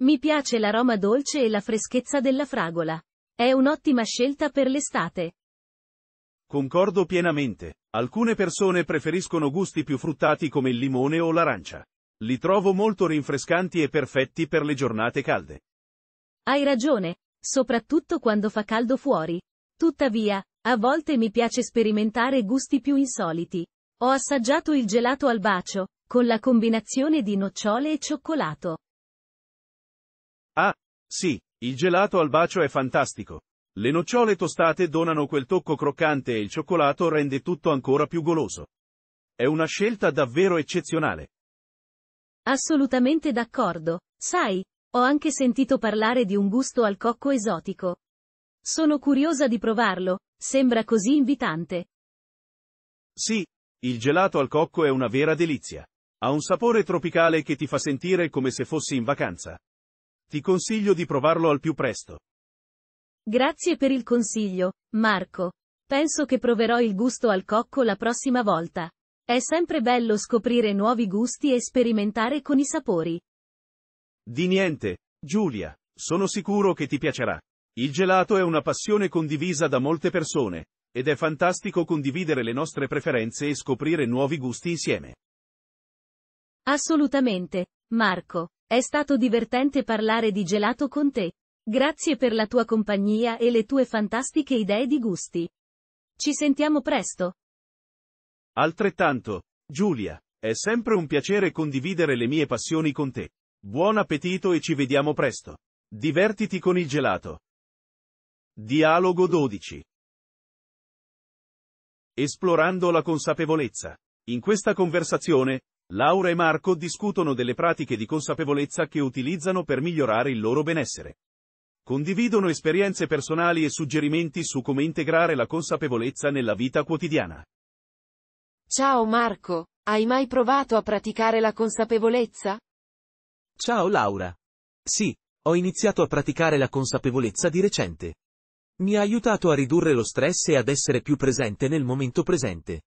Mi piace l'aroma dolce e la freschezza della fragola. È un'ottima scelta per l'estate.
Concordo pienamente. Alcune persone preferiscono gusti più fruttati come il limone o l'arancia. Li trovo molto rinfrescanti e perfetti per le giornate calde.
Hai ragione, soprattutto quando fa caldo fuori. Tuttavia, a volte mi piace sperimentare gusti più insoliti. Ho assaggiato il gelato al bacio, con la combinazione di nocciole e cioccolato.
Ah, sì, il gelato al bacio è fantastico. Le nocciole tostate donano quel tocco croccante e il cioccolato rende tutto ancora più goloso. È una scelta davvero eccezionale.
Assolutamente d'accordo. Sai, ho anche sentito parlare di un gusto al cocco esotico. Sono curiosa di provarlo, sembra così invitante.
Sì, il gelato al cocco è una vera delizia. Ha un sapore tropicale che ti fa sentire come se fossi in vacanza. Ti consiglio di provarlo al più presto.
Grazie per il consiglio, Marco. Penso che proverò il gusto al cocco la prossima volta. È sempre bello scoprire nuovi gusti e sperimentare con i sapori.
Di
niente, Giulia, sono sicuro che ti piacerà. Il gelato è una passione condivisa da molte persone, ed è fantastico condividere le nostre preferenze e scoprire nuovi gusti insieme.
Assolutamente, Marco. È stato divertente parlare di gelato con te. Grazie per la tua compagnia e le tue fantastiche idee di gusti. Ci sentiamo presto.
Altrettanto, Giulia, è sempre un piacere condividere le mie passioni con te. Buon appetito e ci vediamo presto. Divertiti con il gelato. Dialogo 12. Esplorando la consapevolezza. In questa conversazione, Laura e Marco discutono delle pratiche di consapevolezza che utilizzano per migliorare il loro benessere. Condividono esperienze personali e suggerimenti su come integrare la consapevolezza nella vita quotidiana.
Ciao Marco, hai mai provato a praticare la consapevolezza?
Ciao Laura. Sì, ho iniziato a praticare la consapevolezza di recente. Mi ha aiutato a ridurre lo stress e ad essere più presente nel momento presente.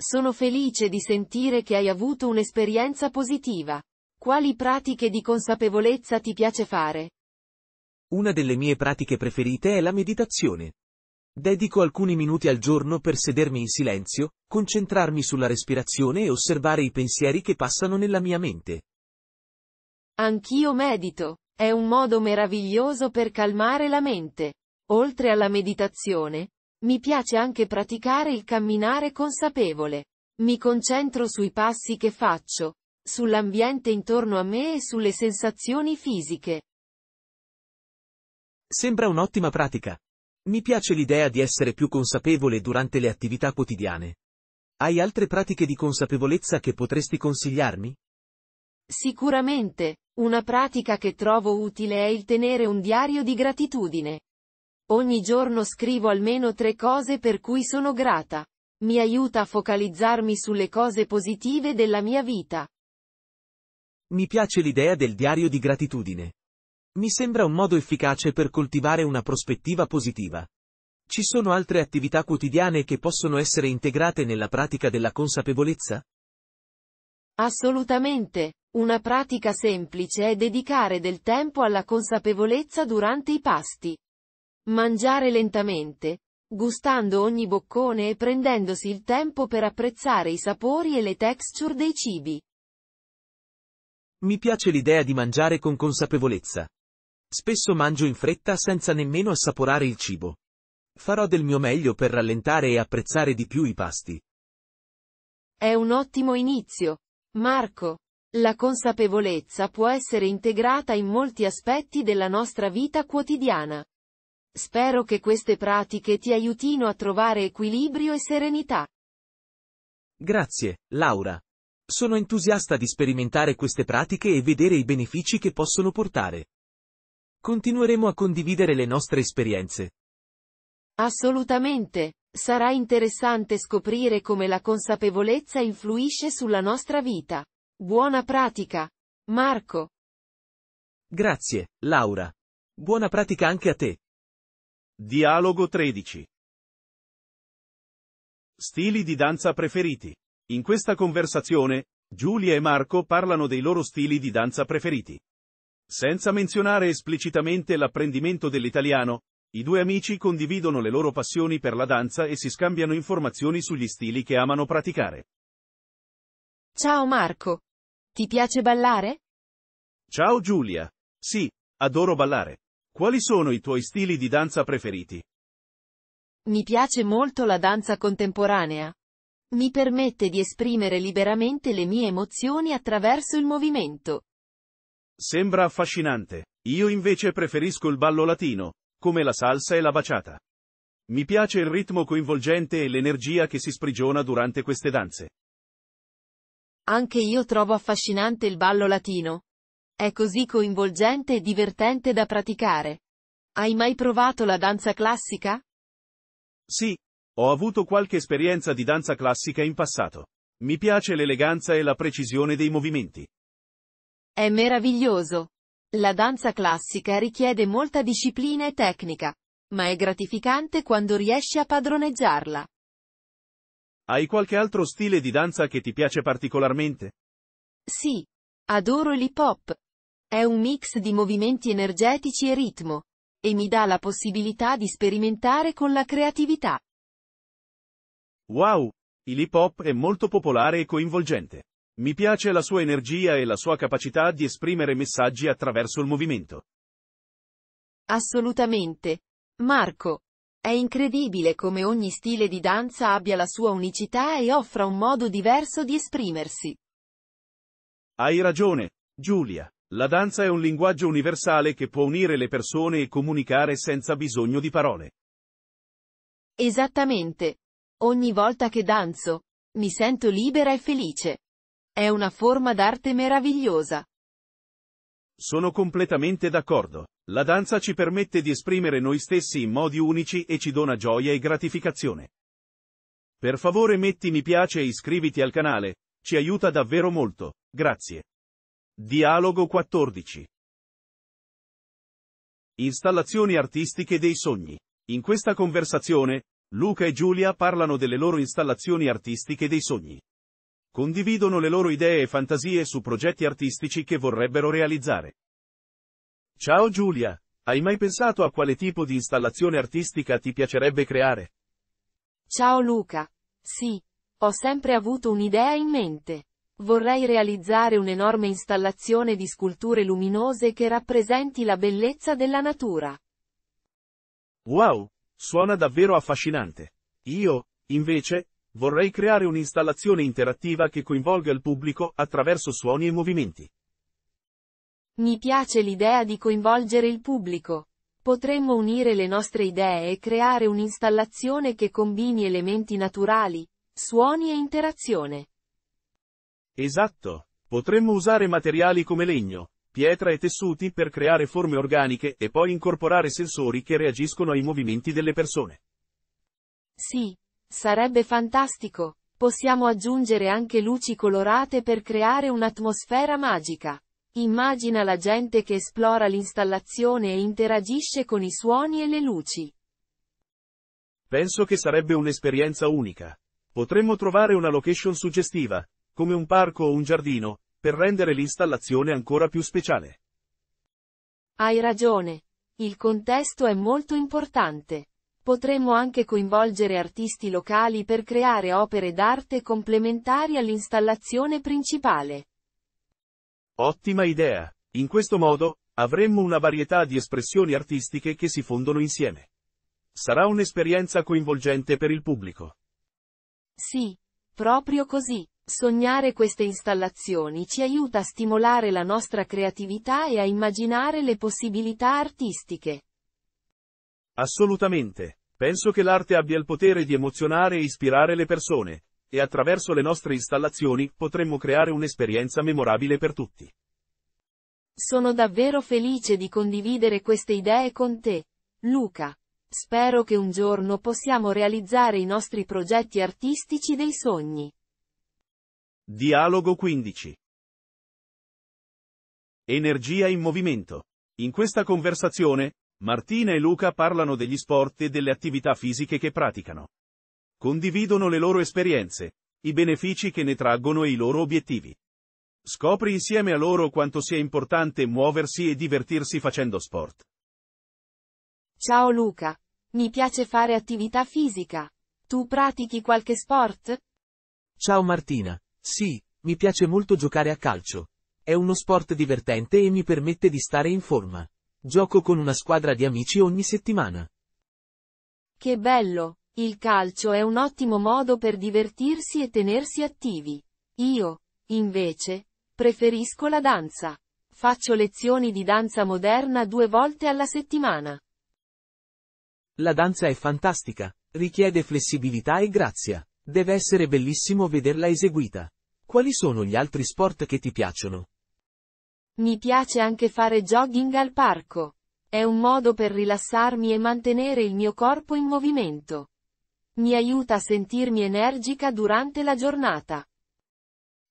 Sono
felice di sentire che hai avuto un'esperienza positiva. Quali pratiche di consapevolezza ti piace fare?
Una delle mie pratiche preferite è la meditazione. Dedico alcuni minuti al giorno per sedermi in silenzio, concentrarmi sulla respirazione e osservare i pensieri che passano nella mia mente.
Anch'io medito. È un modo meraviglioso per calmare la mente. Oltre alla meditazione, mi piace anche praticare il camminare consapevole. Mi concentro sui passi che faccio, sull'ambiente intorno a me e sulle sensazioni fisiche.
Sembra un'ottima pratica. Mi piace l'idea di essere più consapevole durante le attività quotidiane. Hai altre pratiche di consapevolezza che potresti consigliarmi?
Sicuramente, una pratica che trovo utile è il tenere un diario di gratitudine. Ogni giorno scrivo almeno tre cose per cui sono grata. Mi aiuta a focalizzarmi sulle cose positive della mia vita.
Mi piace l'idea del diario di gratitudine. Mi sembra un modo efficace per coltivare una prospettiva positiva. Ci sono altre attività quotidiane che possono essere integrate nella pratica della consapevolezza?
Assolutamente. Una pratica semplice è dedicare del tempo alla consapevolezza durante i pasti. Mangiare lentamente, gustando ogni boccone e prendendosi il tempo per apprezzare i sapori e le texture dei cibi.
Mi piace l'idea di mangiare con consapevolezza. Spesso mangio in fretta senza nemmeno assaporare il cibo. Farò del mio meglio per rallentare e apprezzare di più i pasti.
È un ottimo inizio. Marco. La consapevolezza può essere integrata in molti aspetti della nostra vita quotidiana. Spero che queste pratiche ti aiutino a trovare equilibrio e serenità.
Grazie, Laura. Sono entusiasta di sperimentare queste pratiche e vedere i benefici che possono portare. Continueremo a condividere le nostre esperienze.
Assolutamente. Sarà interessante scoprire come la consapevolezza influisce sulla nostra vita. Buona pratica. Marco.
Grazie, Laura. Buona pratica anche a te. Dialogo
13. Stili di danza preferiti. In questa conversazione, Giulia e Marco parlano dei loro stili di danza preferiti. Senza menzionare esplicitamente l'apprendimento dell'italiano, i due amici condividono le loro passioni per la danza e si scambiano informazioni sugli stili che amano praticare.
Ciao Marco. Ti piace ballare?
Ciao Giulia. Sì, adoro ballare. Quali sono i tuoi stili di danza preferiti?
Mi piace molto la danza contemporanea. Mi permette di esprimere liberamente le mie emozioni attraverso il movimento.
Sembra affascinante. Io invece preferisco il ballo latino, come la salsa e la baciata. Mi piace il ritmo coinvolgente e l'energia che si sprigiona durante queste danze.
Anche io trovo affascinante il ballo latino. È così coinvolgente e divertente da praticare. Hai mai provato la danza classica?
Sì, ho avuto qualche esperienza di danza classica in passato. Mi piace l'eleganza e la precisione dei movimenti.
È meraviglioso. La danza classica richiede molta disciplina e tecnica, ma è gratificante quando riesci a padroneggiarla.
Hai qualche altro stile di danza che ti piace particolarmente?
Sì, adoro l'hip hop. È un mix di movimenti energetici e ritmo, e mi dà la possibilità di sperimentare con la creatività.
Wow! L'hip hop è molto popolare e coinvolgente. Mi piace la sua energia e la sua capacità di esprimere messaggi attraverso il movimento.
Assolutamente. Marco. È incredibile come ogni stile di danza abbia la sua unicità e offra un modo diverso di esprimersi.
Hai ragione, Giulia. La danza è un linguaggio universale che può unire le persone e comunicare senza bisogno di parole.
Esattamente. Ogni volta che danzo, mi sento libera e felice. È una forma d'arte meravigliosa.
Sono completamente d'accordo. La danza ci permette di esprimere noi stessi in modi unici e ci dona gioia e gratificazione. Per favore metti mi piace e iscriviti al canale, ci aiuta davvero molto, grazie. Dialogo 14 Installazioni artistiche dei sogni. In questa conversazione, Luca e Giulia parlano delle loro installazioni artistiche dei sogni condividono le loro idee e fantasie su progetti artistici che vorrebbero realizzare. Ciao Giulia, hai mai pensato a quale tipo di installazione artistica ti piacerebbe creare?
Ciao Luca, sì, ho sempre avuto un'idea in mente. Vorrei realizzare un'enorme installazione di sculture luminose che rappresenti la bellezza della natura.
Wow, suona davvero affascinante. Io, invece, Vorrei creare un'installazione interattiva che coinvolga il pubblico attraverso suoni e movimenti.
Mi piace l'idea di coinvolgere il pubblico. Potremmo unire le nostre idee e creare un'installazione che combini elementi naturali, suoni e interazione.
Esatto. Potremmo usare materiali come legno, pietra e tessuti per creare forme organiche e poi incorporare sensori che reagiscono ai movimenti delle persone.
Sì, Sarebbe fantastico! Possiamo aggiungere anche luci colorate per creare un'atmosfera magica. Immagina la gente che esplora l'installazione e interagisce con i suoni e le luci.
Penso che sarebbe un'esperienza unica. Potremmo trovare una location suggestiva, come un parco o un giardino, per rendere l'installazione ancora più speciale.
Hai ragione. Il contesto è molto importante. Potremmo anche coinvolgere artisti locali per creare opere d'arte complementari all'installazione principale.
Ottima idea! In questo modo, avremmo una varietà di espressioni artistiche che si fondono insieme. Sarà un'esperienza coinvolgente per il pubblico.
Sì, proprio così. Sognare queste installazioni ci aiuta a stimolare la nostra creatività e a immaginare le possibilità artistiche.
Assolutamente. Penso che l'arte abbia il potere di emozionare e ispirare le persone, e attraverso le nostre installazioni potremmo creare un'esperienza memorabile per tutti.
Sono davvero felice di condividere queste idee con te, Luca. Spero che un giorno possiamo realizzare i nostri progetti artistici dei sogni.
Dialogo 15. Energia in movimento. In questa conversazione, Martina e Luca parlano degli sport e delle attività fisiche che praticano. Condividono le loro esperienze, i benefici che ne traggono e i loro obiettivi. Scopri insieme a loro quanto sia importante muoversi e divertirsi facendo sport.
Ciao Luca, mi piace fare attività fisica. Tu pratichi qualche sport?
Ciao Martina, sì, mi piace molto giocare a calcio. È uno sport divertente e mi permette di stare in forma. Gioco con una squadra di amici ogni settimana.
Che bello! Il calcio è un ottimo modo per divertirsi e tenersi attivi. Io, invece, preferisco la danza. Faccio lezioni di danza moderna due volte alla settimana.
La danza è fantastica, richiede flessibilità e grazia. Deve essere bellissimo vederla eseguita. Quali sono gli altri sport che ti piacciono?
Mi piace anche fare jogging al parco. È un modo per rilassarmi e mantenere il mio corpo in movimento. Mi aiuta a sentirmi energica durante la giornata.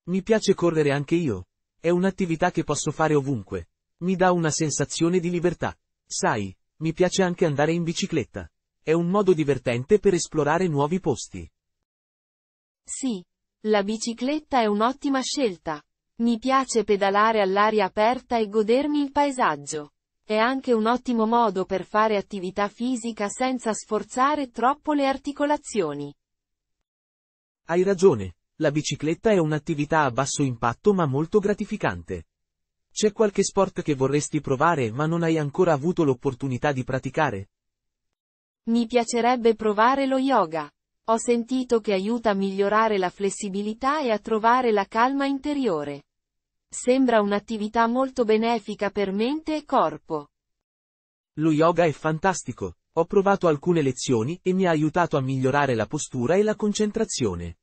Mi piace correre anche io. È un'attività che posso fare ovunque. Mi dà una sensazione di libertà. Sai, mi piace anche andare in bicicletta. È un modo divertente per esplorare nuovi posti.
Sì, la bicicletta è un'ottima scelta. Mi piace pedalare all'aria aperta e godermi il paesaggio. È anche un ottimo modo per fare attività fisica senza sforzare troppo le articolazioni.
Hai ragione, la bicicletta è un'attività a basso impatto ma molto gratificante. C'è qualche sport che vorresti provare ma non hai ancora avuto l'opportunità di praticare?
Mi piacerebbe provare lo yoga. Ho sentito che aiuta a migliorare la flessibilità e a trovare la calma interiore. Sembra un'attività molto benefica per mente e corpo.
Lo yoga è fantastico. Ho provato alcune lezioni e mi ha aiutato a migliorare la postura e la concentrazione.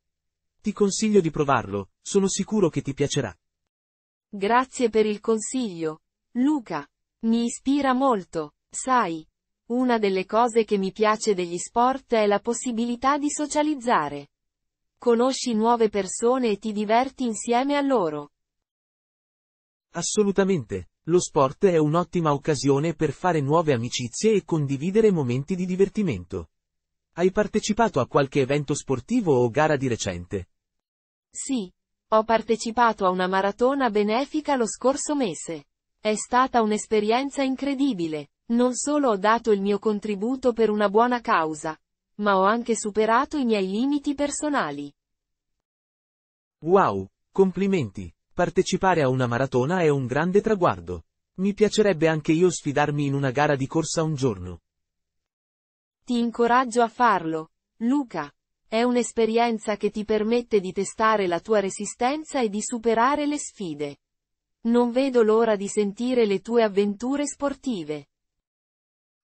Ti consiglio di provarlo, sono sicuro che ti piacerà.
Grazie per il consiglio. Luca, mi ispira molto, sai. Una delle cose che mi piace degli sport è la possibilità di socializzare. Conosci nuove persone e ti diverti insieme a loro.
Assolutamente. Lo sport è un'ottima occasione per fare nuove amicizie e condividere momenti di divertimento. Hai partecipato a qualche evento sportivo o gara di recente?
Sì. Ho partecipato a una maratona benefica lo scorso mese. È stata un'esperienza incredibile. Non solo ho dato il mio contributo per una buona causa, ma ho anche superato i miei limiti personali.
Wow, complimenti. Partecipare a una maratona è un grande traguardo. Mi piacerebbe anche io sfidarmi in una gara di corsa un giorno.
Ti incoraggio a farlo, Luca. È un'esperienza che ti permette di testare la tua resistenza e di superare le sfide. Non vedo l'ora di sentire le tue avventure sportive.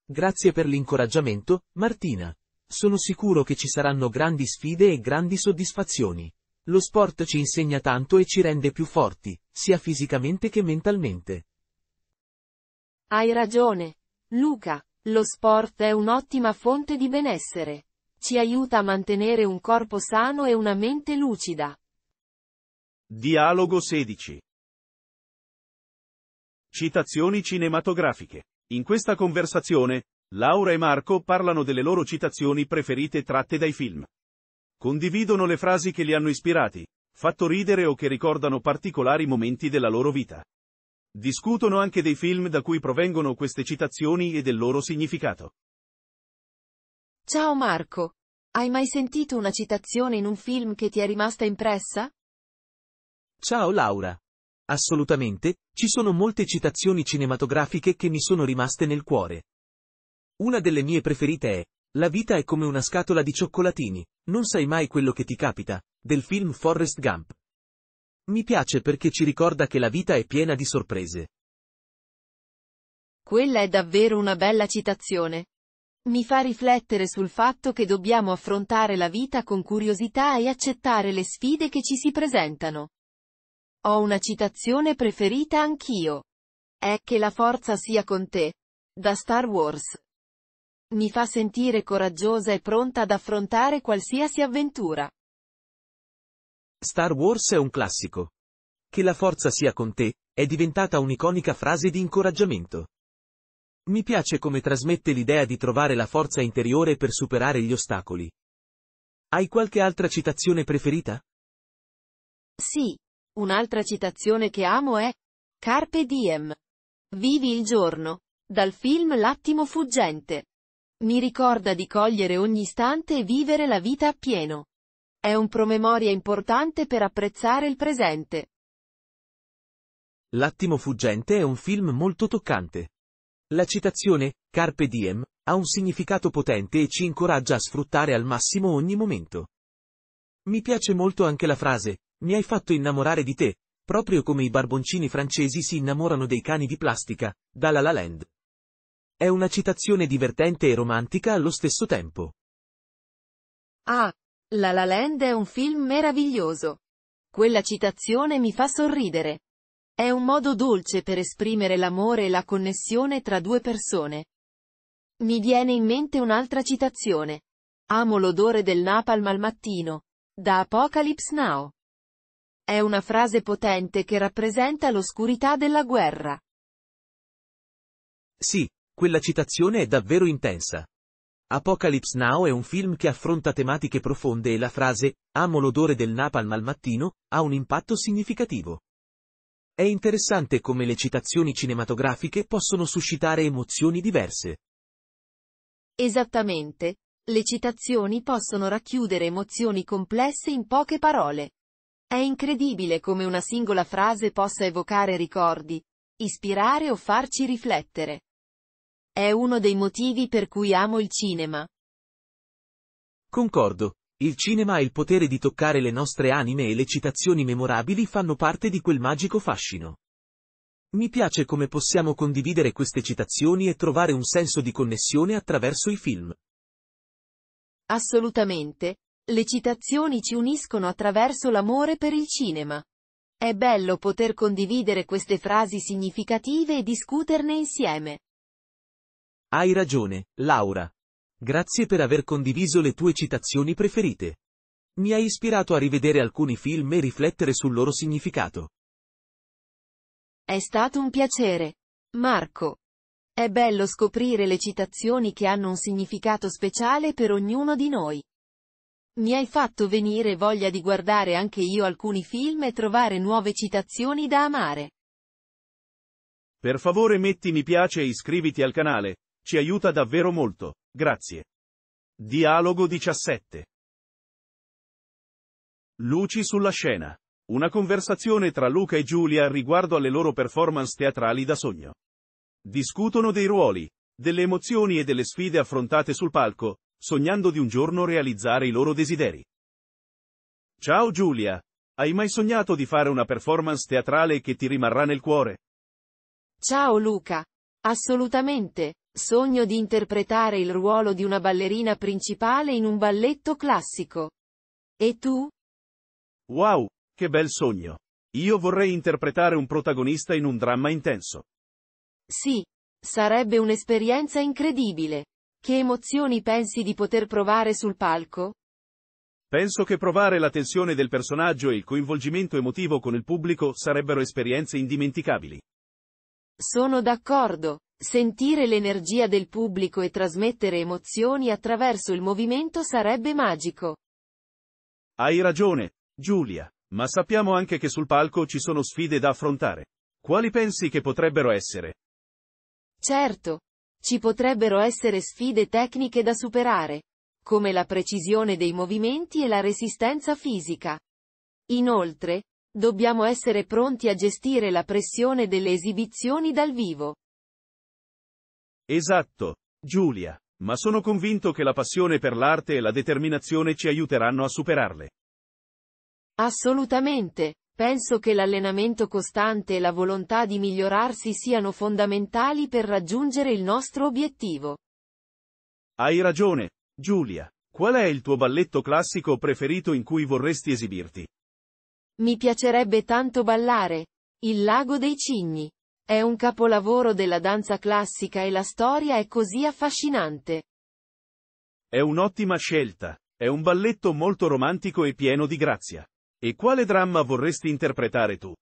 Grazie per l'incoraggiamento, Martina. Sono sicuro che ci saranno grandi sfide e grandi soddisfazioni. Lo sport ci insegna tanto e ci rende più forti, sia fisicamente che mentalmente.
Hai ragione. Luca, lo sport è un'ottima fonte di benessere. Ci aiuta a mantenere un corpo sano e una mente lucida.
Dialogo 16. Citazioni cinematografiche. In questa conversazione, Laura e Marco parlano delle loro citazioni preferite tratte dai film. Condividono le frasi che li hanno ispirati, fatto ridere o che ricordano particolari momenti della loro vita. Discutono anche dei film da cui provengono queste citazioni e del loro significato.
Ciao Marco! Hai mai sentito una citazione in un film che ti è rimasta impressa?
Ciao Laura! Assolutamente, ci sono molte citazioni cinematografiche che mi sono rimaste nel cuore. Una delle mie preferite è La vita è come una scatola di cioccolatini, non sai mai quello che ti capita, del film Forrest Gump. Mi piace perché ci ricorda che la vita è piena di sorprese.
Quella è davvero una bella citazione. Mi fa riflettere sul fatto che dobbiamo affrontare la vita con curiosità e accettare le sfide che ci si presentano. Ho una citazione preferita anch'io. È che la forza sia con te. Da Star Wars. Mi fa sentire coraggiosa e pronta ad affrontare qualsiasi avventura.
Star Wars è un classico. Che la forza sia con te, è diventata un'iconica frase di incoraggiamento. Mi piace come trasmette l'idea di trovare la forza interiore per superare gli ostacoli. Hai qualche altra citazione preferita?
Sì. Un'altra citazione che amo è Carpe diem. Vivi il giorno. Dal film L'attimo fuggente. Mi ricorda di cogliere ogni istante e vivere la vita appieno. È un promemoria importante per apprezzare il presente.
L'attimo fuggente è un film molto toccante. La citazione, Carpe Diem, ha un significato potente e ci incoraggia a sfruttare al massimo ogni momento. Mi piace molto anche la frase, mi hai fatto innamorare di te, proprio come i barboncini francesi si innamorano dei cani di plastica, dalla La Land. È una citazione divertente e romantica allo stesso tempo.
Ah, La La Land è un film meraviglioso. Quella citazione mi fa sorridere. È un modo dolce per esprimere l'amore e la connessione tra due persone. Mi viene in mente un'altra citazione. Amo l'odore del napalm al mattino. Da Apocalypse Now. È una frase potente che rappresenta l'oscurità della guerra.
Sì, quella citazione è davvero intensa. Apocalypse Now è un film che affronta tematiche profonde e la frase, amo l'odore del napalm al mattino, ha un impatto significativo. È interessante come le citazioni cinematografiche possono suscitare emozioni diverse.
Esattamente. Le citazioni possono racchiudere emozioni complesse in poche parole. È incredibile come una singola frase possa evocare ricordi, ispirare o farci riflettere. È uno dei motivi per cui amo il cinema.
Concordo. Il cinema ha il potere di toccare le nostre anime e le citazioni memorabili fanno parte di quel magico fascino. Mi piace come possiamo condividere queste citazioni e trovare un senso di connessione attraverso i film.
Assolutamente. Le citazioni ci uniscono attraverso l'amore per il cinema. È bello poter condividere queste frasi significative e discuterne insieme.
Hai ragione, Laura. Grazie per aver condiviso le tue citazioni preferite. Mi hai ispirato a rivedere alcuni film e riflettere sul loro significato.
È stato un piacere. Marco. È bello scoprire le citazioni che hanno un significato speciale per ognuno di noi. Mi hai fatto venire voglia di guardare anche io alcuni film e trovare nuove citazioni da amare.
Per favore metti mi piace e iscriviti al canale. Ci aiuta davvero molto. Grazie. Dialogo 17. Luci sulla scena. Una conversazione tra Luca e Giulia riguardo alle loro performance teatrali da sogno. Discutono dei ruoli, delle emozioni e delle sfide affrontate sul palco, sognando di un giorno realizzare i loro desideri. Ciao Giulia, hai mai sognato di fare una performance teatrale che ti rimarrà nel cuore?
Ciao Luca, assolutamente. Sogno di interpretare il ruolo di una ballerina principale in un balletto classico. E tu?
Wow, che bel sogno! Io vorrei interpretare un protagonista in un dramma intenso.
Sì, sarebbe un'esperienza incredibile. Che emozioni pensi di poter provare sul palco?
Penso che provare la tensione del personaggio e il coinvolgimento emotivo con il pubblico sarebbero esperienze indimenticabili.
Sono d'accordo. Sentire l'energia del pubblico e trasmettere emozioni attraverso il movimento sarebbe magico.
Hai ragione, Giulia, ma sappiamo anche che sul palco ci sono sfide da affrontare. Quali pensi che potrebbero essere?
Certo, ci potrebbero essere sfide tecniche da superare, come la precisione dei movimenti e la resistenza fisica. Inoltre, dobbiamo essere pronti a gestire la pressione delle esibizioni dal vivo.
Esatto, Giulia. Ma sono convinto che la passione per l'arte e la determinazione ci aiuteranno a superarle.
Assolutamente. Penso che l'allenamento costante e la volontà di migliorarsi siano fondamentali per raggiungere il nostro obiettivo.
Hai ragione, Giulia. Qual è il tuo balletto classico preferito in cui vorresti esibirti?
Mi piacerebbe tanto ballare. Il lago dei cigni. È un capolavoro della danza classica e la storia è così affascinante.
È un'ottima scelta. È un balletto molto romantico e pieno di grazia. E quale dramma vorresti interpretare tu?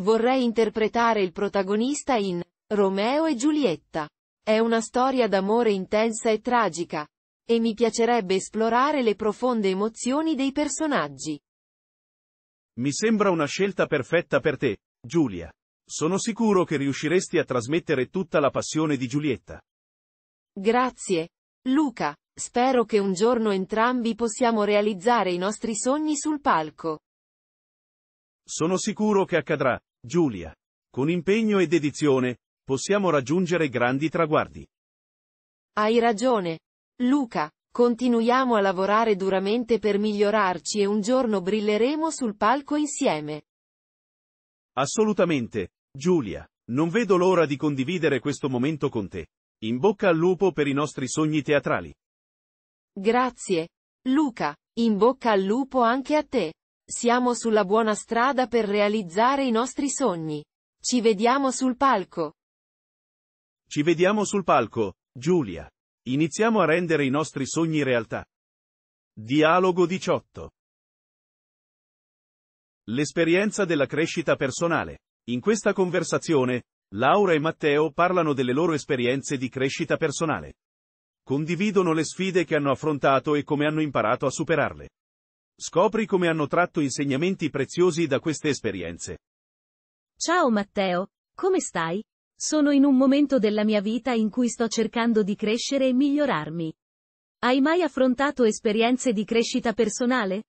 Vorrei interpretare il protagonista in Romeo e Giulietta. È una storia d'amore intensa e tragica. E mi piacerebbe esplorare le profonde emozioni dei personaggi.
Mi sembra una scelta perfetta per te, Giulia. Sono sicuro che riusciresti a trasmettere tutta la passione di Giulietta.
Grazie. Luca, spero che un giorno entrambi possiamo realizzare i nostri sogni sul palco.
Sono sicuro che accadrà, Giulia. Con impegno e dedizione, possiamo raggiungere grandi traguardi.
Hai ragione. Luca, continuiamo a lavorare duramente per migliorarci e un giorno brilleremo sul palco insieme.
Assolutamente, Giulia, non vedo l'ora di condividere questo momento con te. In bocca al lupo per i nostri sogni teatrali.
Grazie. Luca, in bocca al lupo anche a te. Siamo sulla buona strada per realizzare i nostri sogni. Ci vediamo sul palco.
Ci vediamo sul palco, Giulia. Iniziamo a rendere i nostri sogni realtà. Dialogo 18. L'esperienza della crescita personale. In questa conversazione, Laura e Matteo parlano delle loro esperienze di crescita personale. Condividono le sfide che hanno affrontato e come hanno imparato a superarle. Scopri come hanno tratto insegnamenti preziosi da queste esperienze.
Ciao Matteo, come stai? Sono in un momento della mia vita in cui sto cercando di crescere e migliorarmi. Hai mai affrontato esperienze di crescita personale?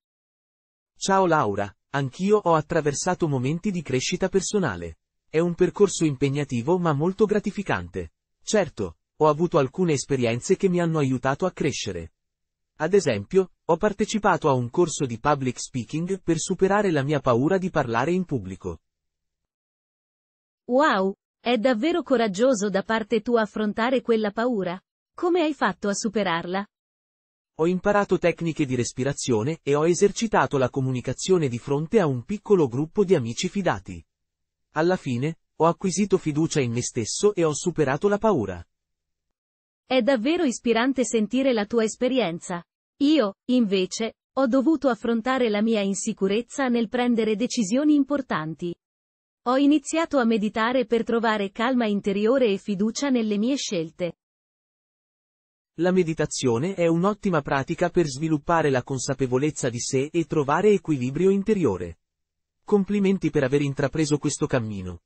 Ciao Laura, Anch'io ho attraversato momenti di crescita personale. È un percorso impegnativo ma molto gratificante. Certo, ho avuto alcune esperienze che mi hanno aiutato a crescere. Ad esempio, ho partecipato a un corso di public speaking per superare la mia paura di parlare in pubblico.
Wow, è davvero coraggioso da parte tua affrontare quella paura. Come hai fatto a superarla?
Ho imparato tecniche di respirazione e ho esercitato la comunicazione di fronte a un piccolo gruppo di amici fidati. Alla fine, ho acquisito fiducia in me stesso e ho superato la paura.
È davvero ispirante sentire la tua esperienza. Io, invece, ho dovuto affrontare la mia insicurezza nel prendere decisioni importanti. Ho iniziato a meditare per trovare calma interiore e fiducia nelle mie scelte.
La meditazione è un'ottima pratica per sviluppare la consapevolezza di sé e trovare equilibrio interiore. Complimenti per aver intrapreso questo cammino.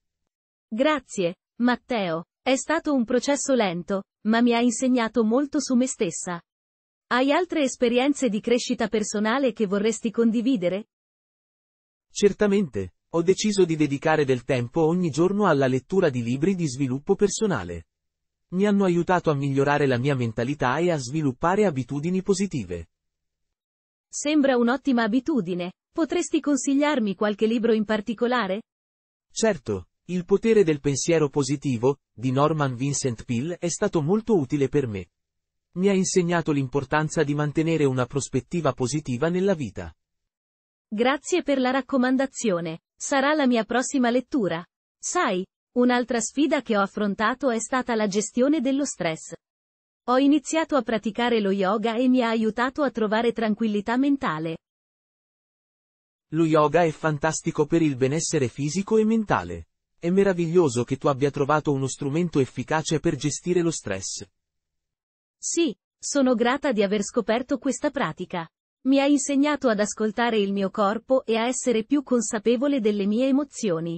Grazie, Matteo. È stato un processo lento, ma mi ha insegnato molto su me stessa. Hai altre esperienze di crescita personale che vorresti condividere?
Certamente, ho deciso di dedicare del tempo ogni giorno alla lettura di libri di sviluppo personale mi hanno aiutato a migliorare la mia mentalità e a sviluppare abitudini positive.
Sembra un'ottima abitudine. Potresti consigliarmi qualche libro in particolare?
Certo, Il potere del pensiero positivo, di Norman Vincent Peale, è stato molto utile per me. Mi ha insegnato l'importanza di mantenere una prospettiva positiva nella vita.
Grazie per la raccomandazione. Sarà la mia prossima lettura. Sai, Un'altra sfida che ho affrontato è stata la gestione dello stress. Ho iniziato a praticare lo yoga e mi ha aiutato a trovare tranquillità mentale.
Lo yoga è fantastico per il benessere fisico e mentale. È meraviglioso che tu abbia trovato uno strumento efficace per gestire lo stress.
Sì, sono grata di aver scoperto questa pratica. Mi ha insegnato ad ascoltare il mio corpo e a essere più consapevole delle mie emozioni.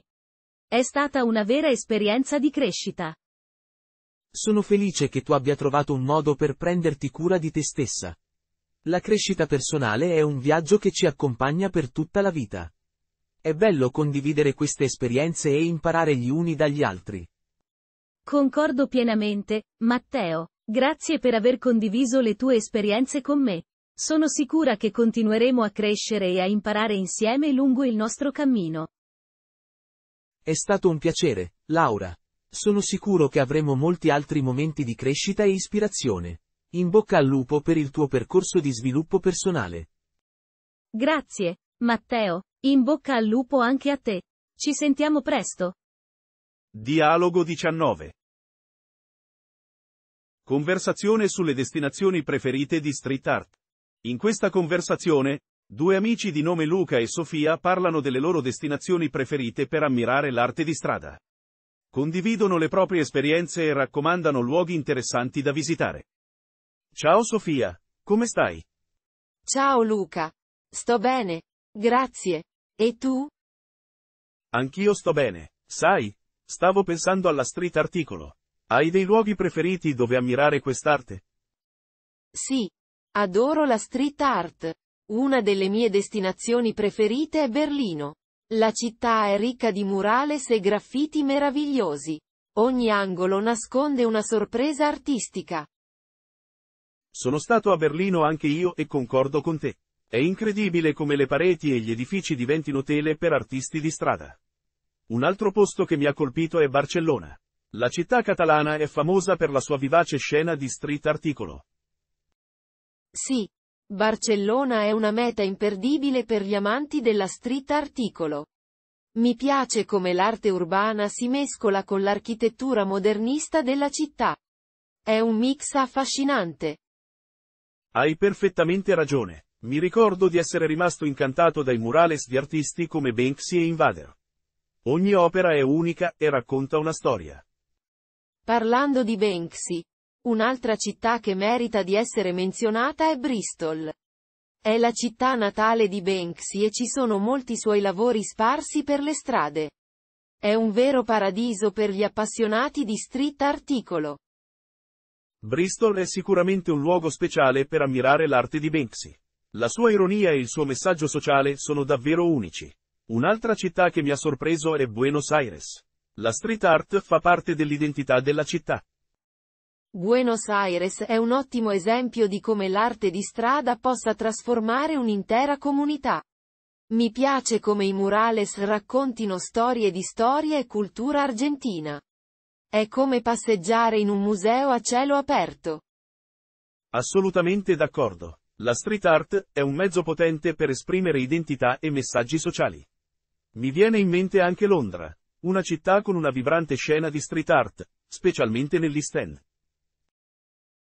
È stata una vera esperienza di crescita.
Sono felice che tu abbia trovato un modo per prenderti cura di te stessa. La crescita personale è un viaggio che ci accompagna per tutta la vita. È bello condividere queste esperienze e imparare gli uni dagli altri.
Concordo pienamente, Matteo. Grazie per aver condiviso le tue esperienze con me. Sono sicura che continueremo a crescere e a imparare insieme lungo il nostro cammino.
È stato un piacere, Laura. Sono sicuro che avremo molti altri momenti di crescita e ispirazione. In bocca al lupo per il tuo percorso di sviluppo personale.
Grazie, Matteo. In bocca al lupo anche a te. Ci sentiamo presto.
Dialogo 19. Conversazione sulle destinazioni preferite di street art. In questa conversazione, Due amici di nome Luca e Sofia parlano delle loro destinazioni preferite per ammirare l'arte di strada. Condividono le proprie esperienze e raccomandano luoghi interessanti da visitare. Ciao Sofia, come stai?
Ciao Luca. Sto bene, grazie. E tu?
Anch'io sto bene, sai? Stavo pensando alla street articolo. Hai dei luoghi preferiti dove ammirare quest'arte? Sì.
Adoro la street art. Una delle mie destinazioni preferite è Berlino. La città è ricca di murales e graffiti meravigliosi. Ogni angolo nasconde una sorpresa artistica.
Sono stato a Berlino anche io e concordo con te. È incredibile come le pareti e gli edifici diventino tele per artisti di strada. Un altro posto che mi ha colpito è Barcellona. La città catalana è famosa per la sua vivace scena di street articolo.
Sì, Barcellona è una meta imperdibile per gli amanti della street articolo. Mi piace come l'arte urbana si mescola con l'architettura modernista della città. È un mix affascinante.
Hai perfettamente ragione. Mi ricordo di essere rimasto incantato dai murales di artisti come Banksy e Invader. Ogni opera è unica e racconta una storia.
Parlando di Banksy, Un'altra città che merita di essere menzionata è Bristol. È la città natale di Banksy e ci sono molti suoi lavori sparsi per le strade. È un vero paradiso per gli appassionati di street articolo.
Bristol è sicuramente un luogo speciale per ammirare l'arte di Banksy. La sua ironia e il suo messaggio sociale sono davvero unici. Un'altra città che mi ha sorpreso è Buenos Aires. La street art fa parte dell'identità della città.
Buenos Aires è un ottimo esempio di come l'arte di strada possa trasformare un'intera comunità. Mi piace come i murales raccontino storie di storia e cultura argentina. È come passeggiare in un museo a cielo aperto.
Assolutamente d'accordo. La street art è un mezzo potente per esprimere identità e messaggi sociali. Mi viene in mente anche Londra, una città con una vibrante scena di street art, specialmente negli stand.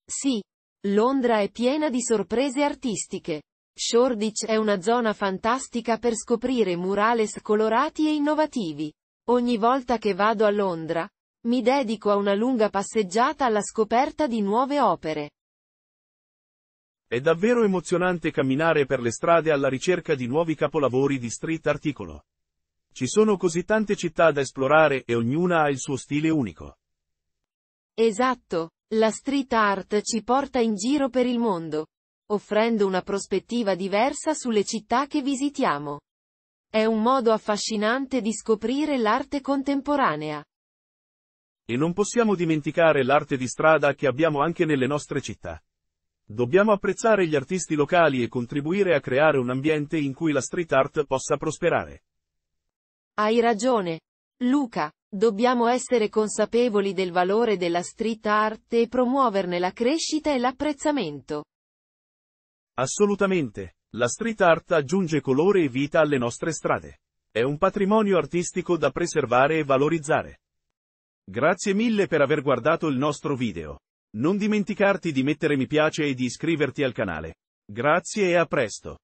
Sì. Londra è piena di sorprese artistiche. Shoreditch è una zona fantastica per scoprire murales colorati e innovativi. Ogni volta che vado a Londra, mi dedico a una lunga passeggiata alla scoperta di nuove opere.
È davvero emozionante camminare per le strade alla ricerca di nuovi capolavori di street articolo. Ci sono così tante città da esplorare e ognuna ha il suo stile unico.
Esatto. La street art ci porta in giro per il mondo, offrendo una prospettiva diversa sulle città che visitiamo. È un modo affascinante di scoprire l'arte contemporanea.
E non possiamo dimenticare l'arte di strada che abbiamo anche nelle nostre città. Dobbiamo apprezzare gli artisti locali e contribuire a creare un ambiente in cui la street art possa prosperare.
Hai ragione, Luca. Dobbiamo essere consapevoli del valore della street art e promuoverne la crescita e l'apprezzamento.
Assolutamente. La street art aggiunge colore e vita alle nostre strade. È un patrimonio artistico da preservare e valorizzare. Grazie mille per aver guardato il nostro video. Non dimenticarti di mettere mi piace e di iscriverti al canale. Grazie e a presto.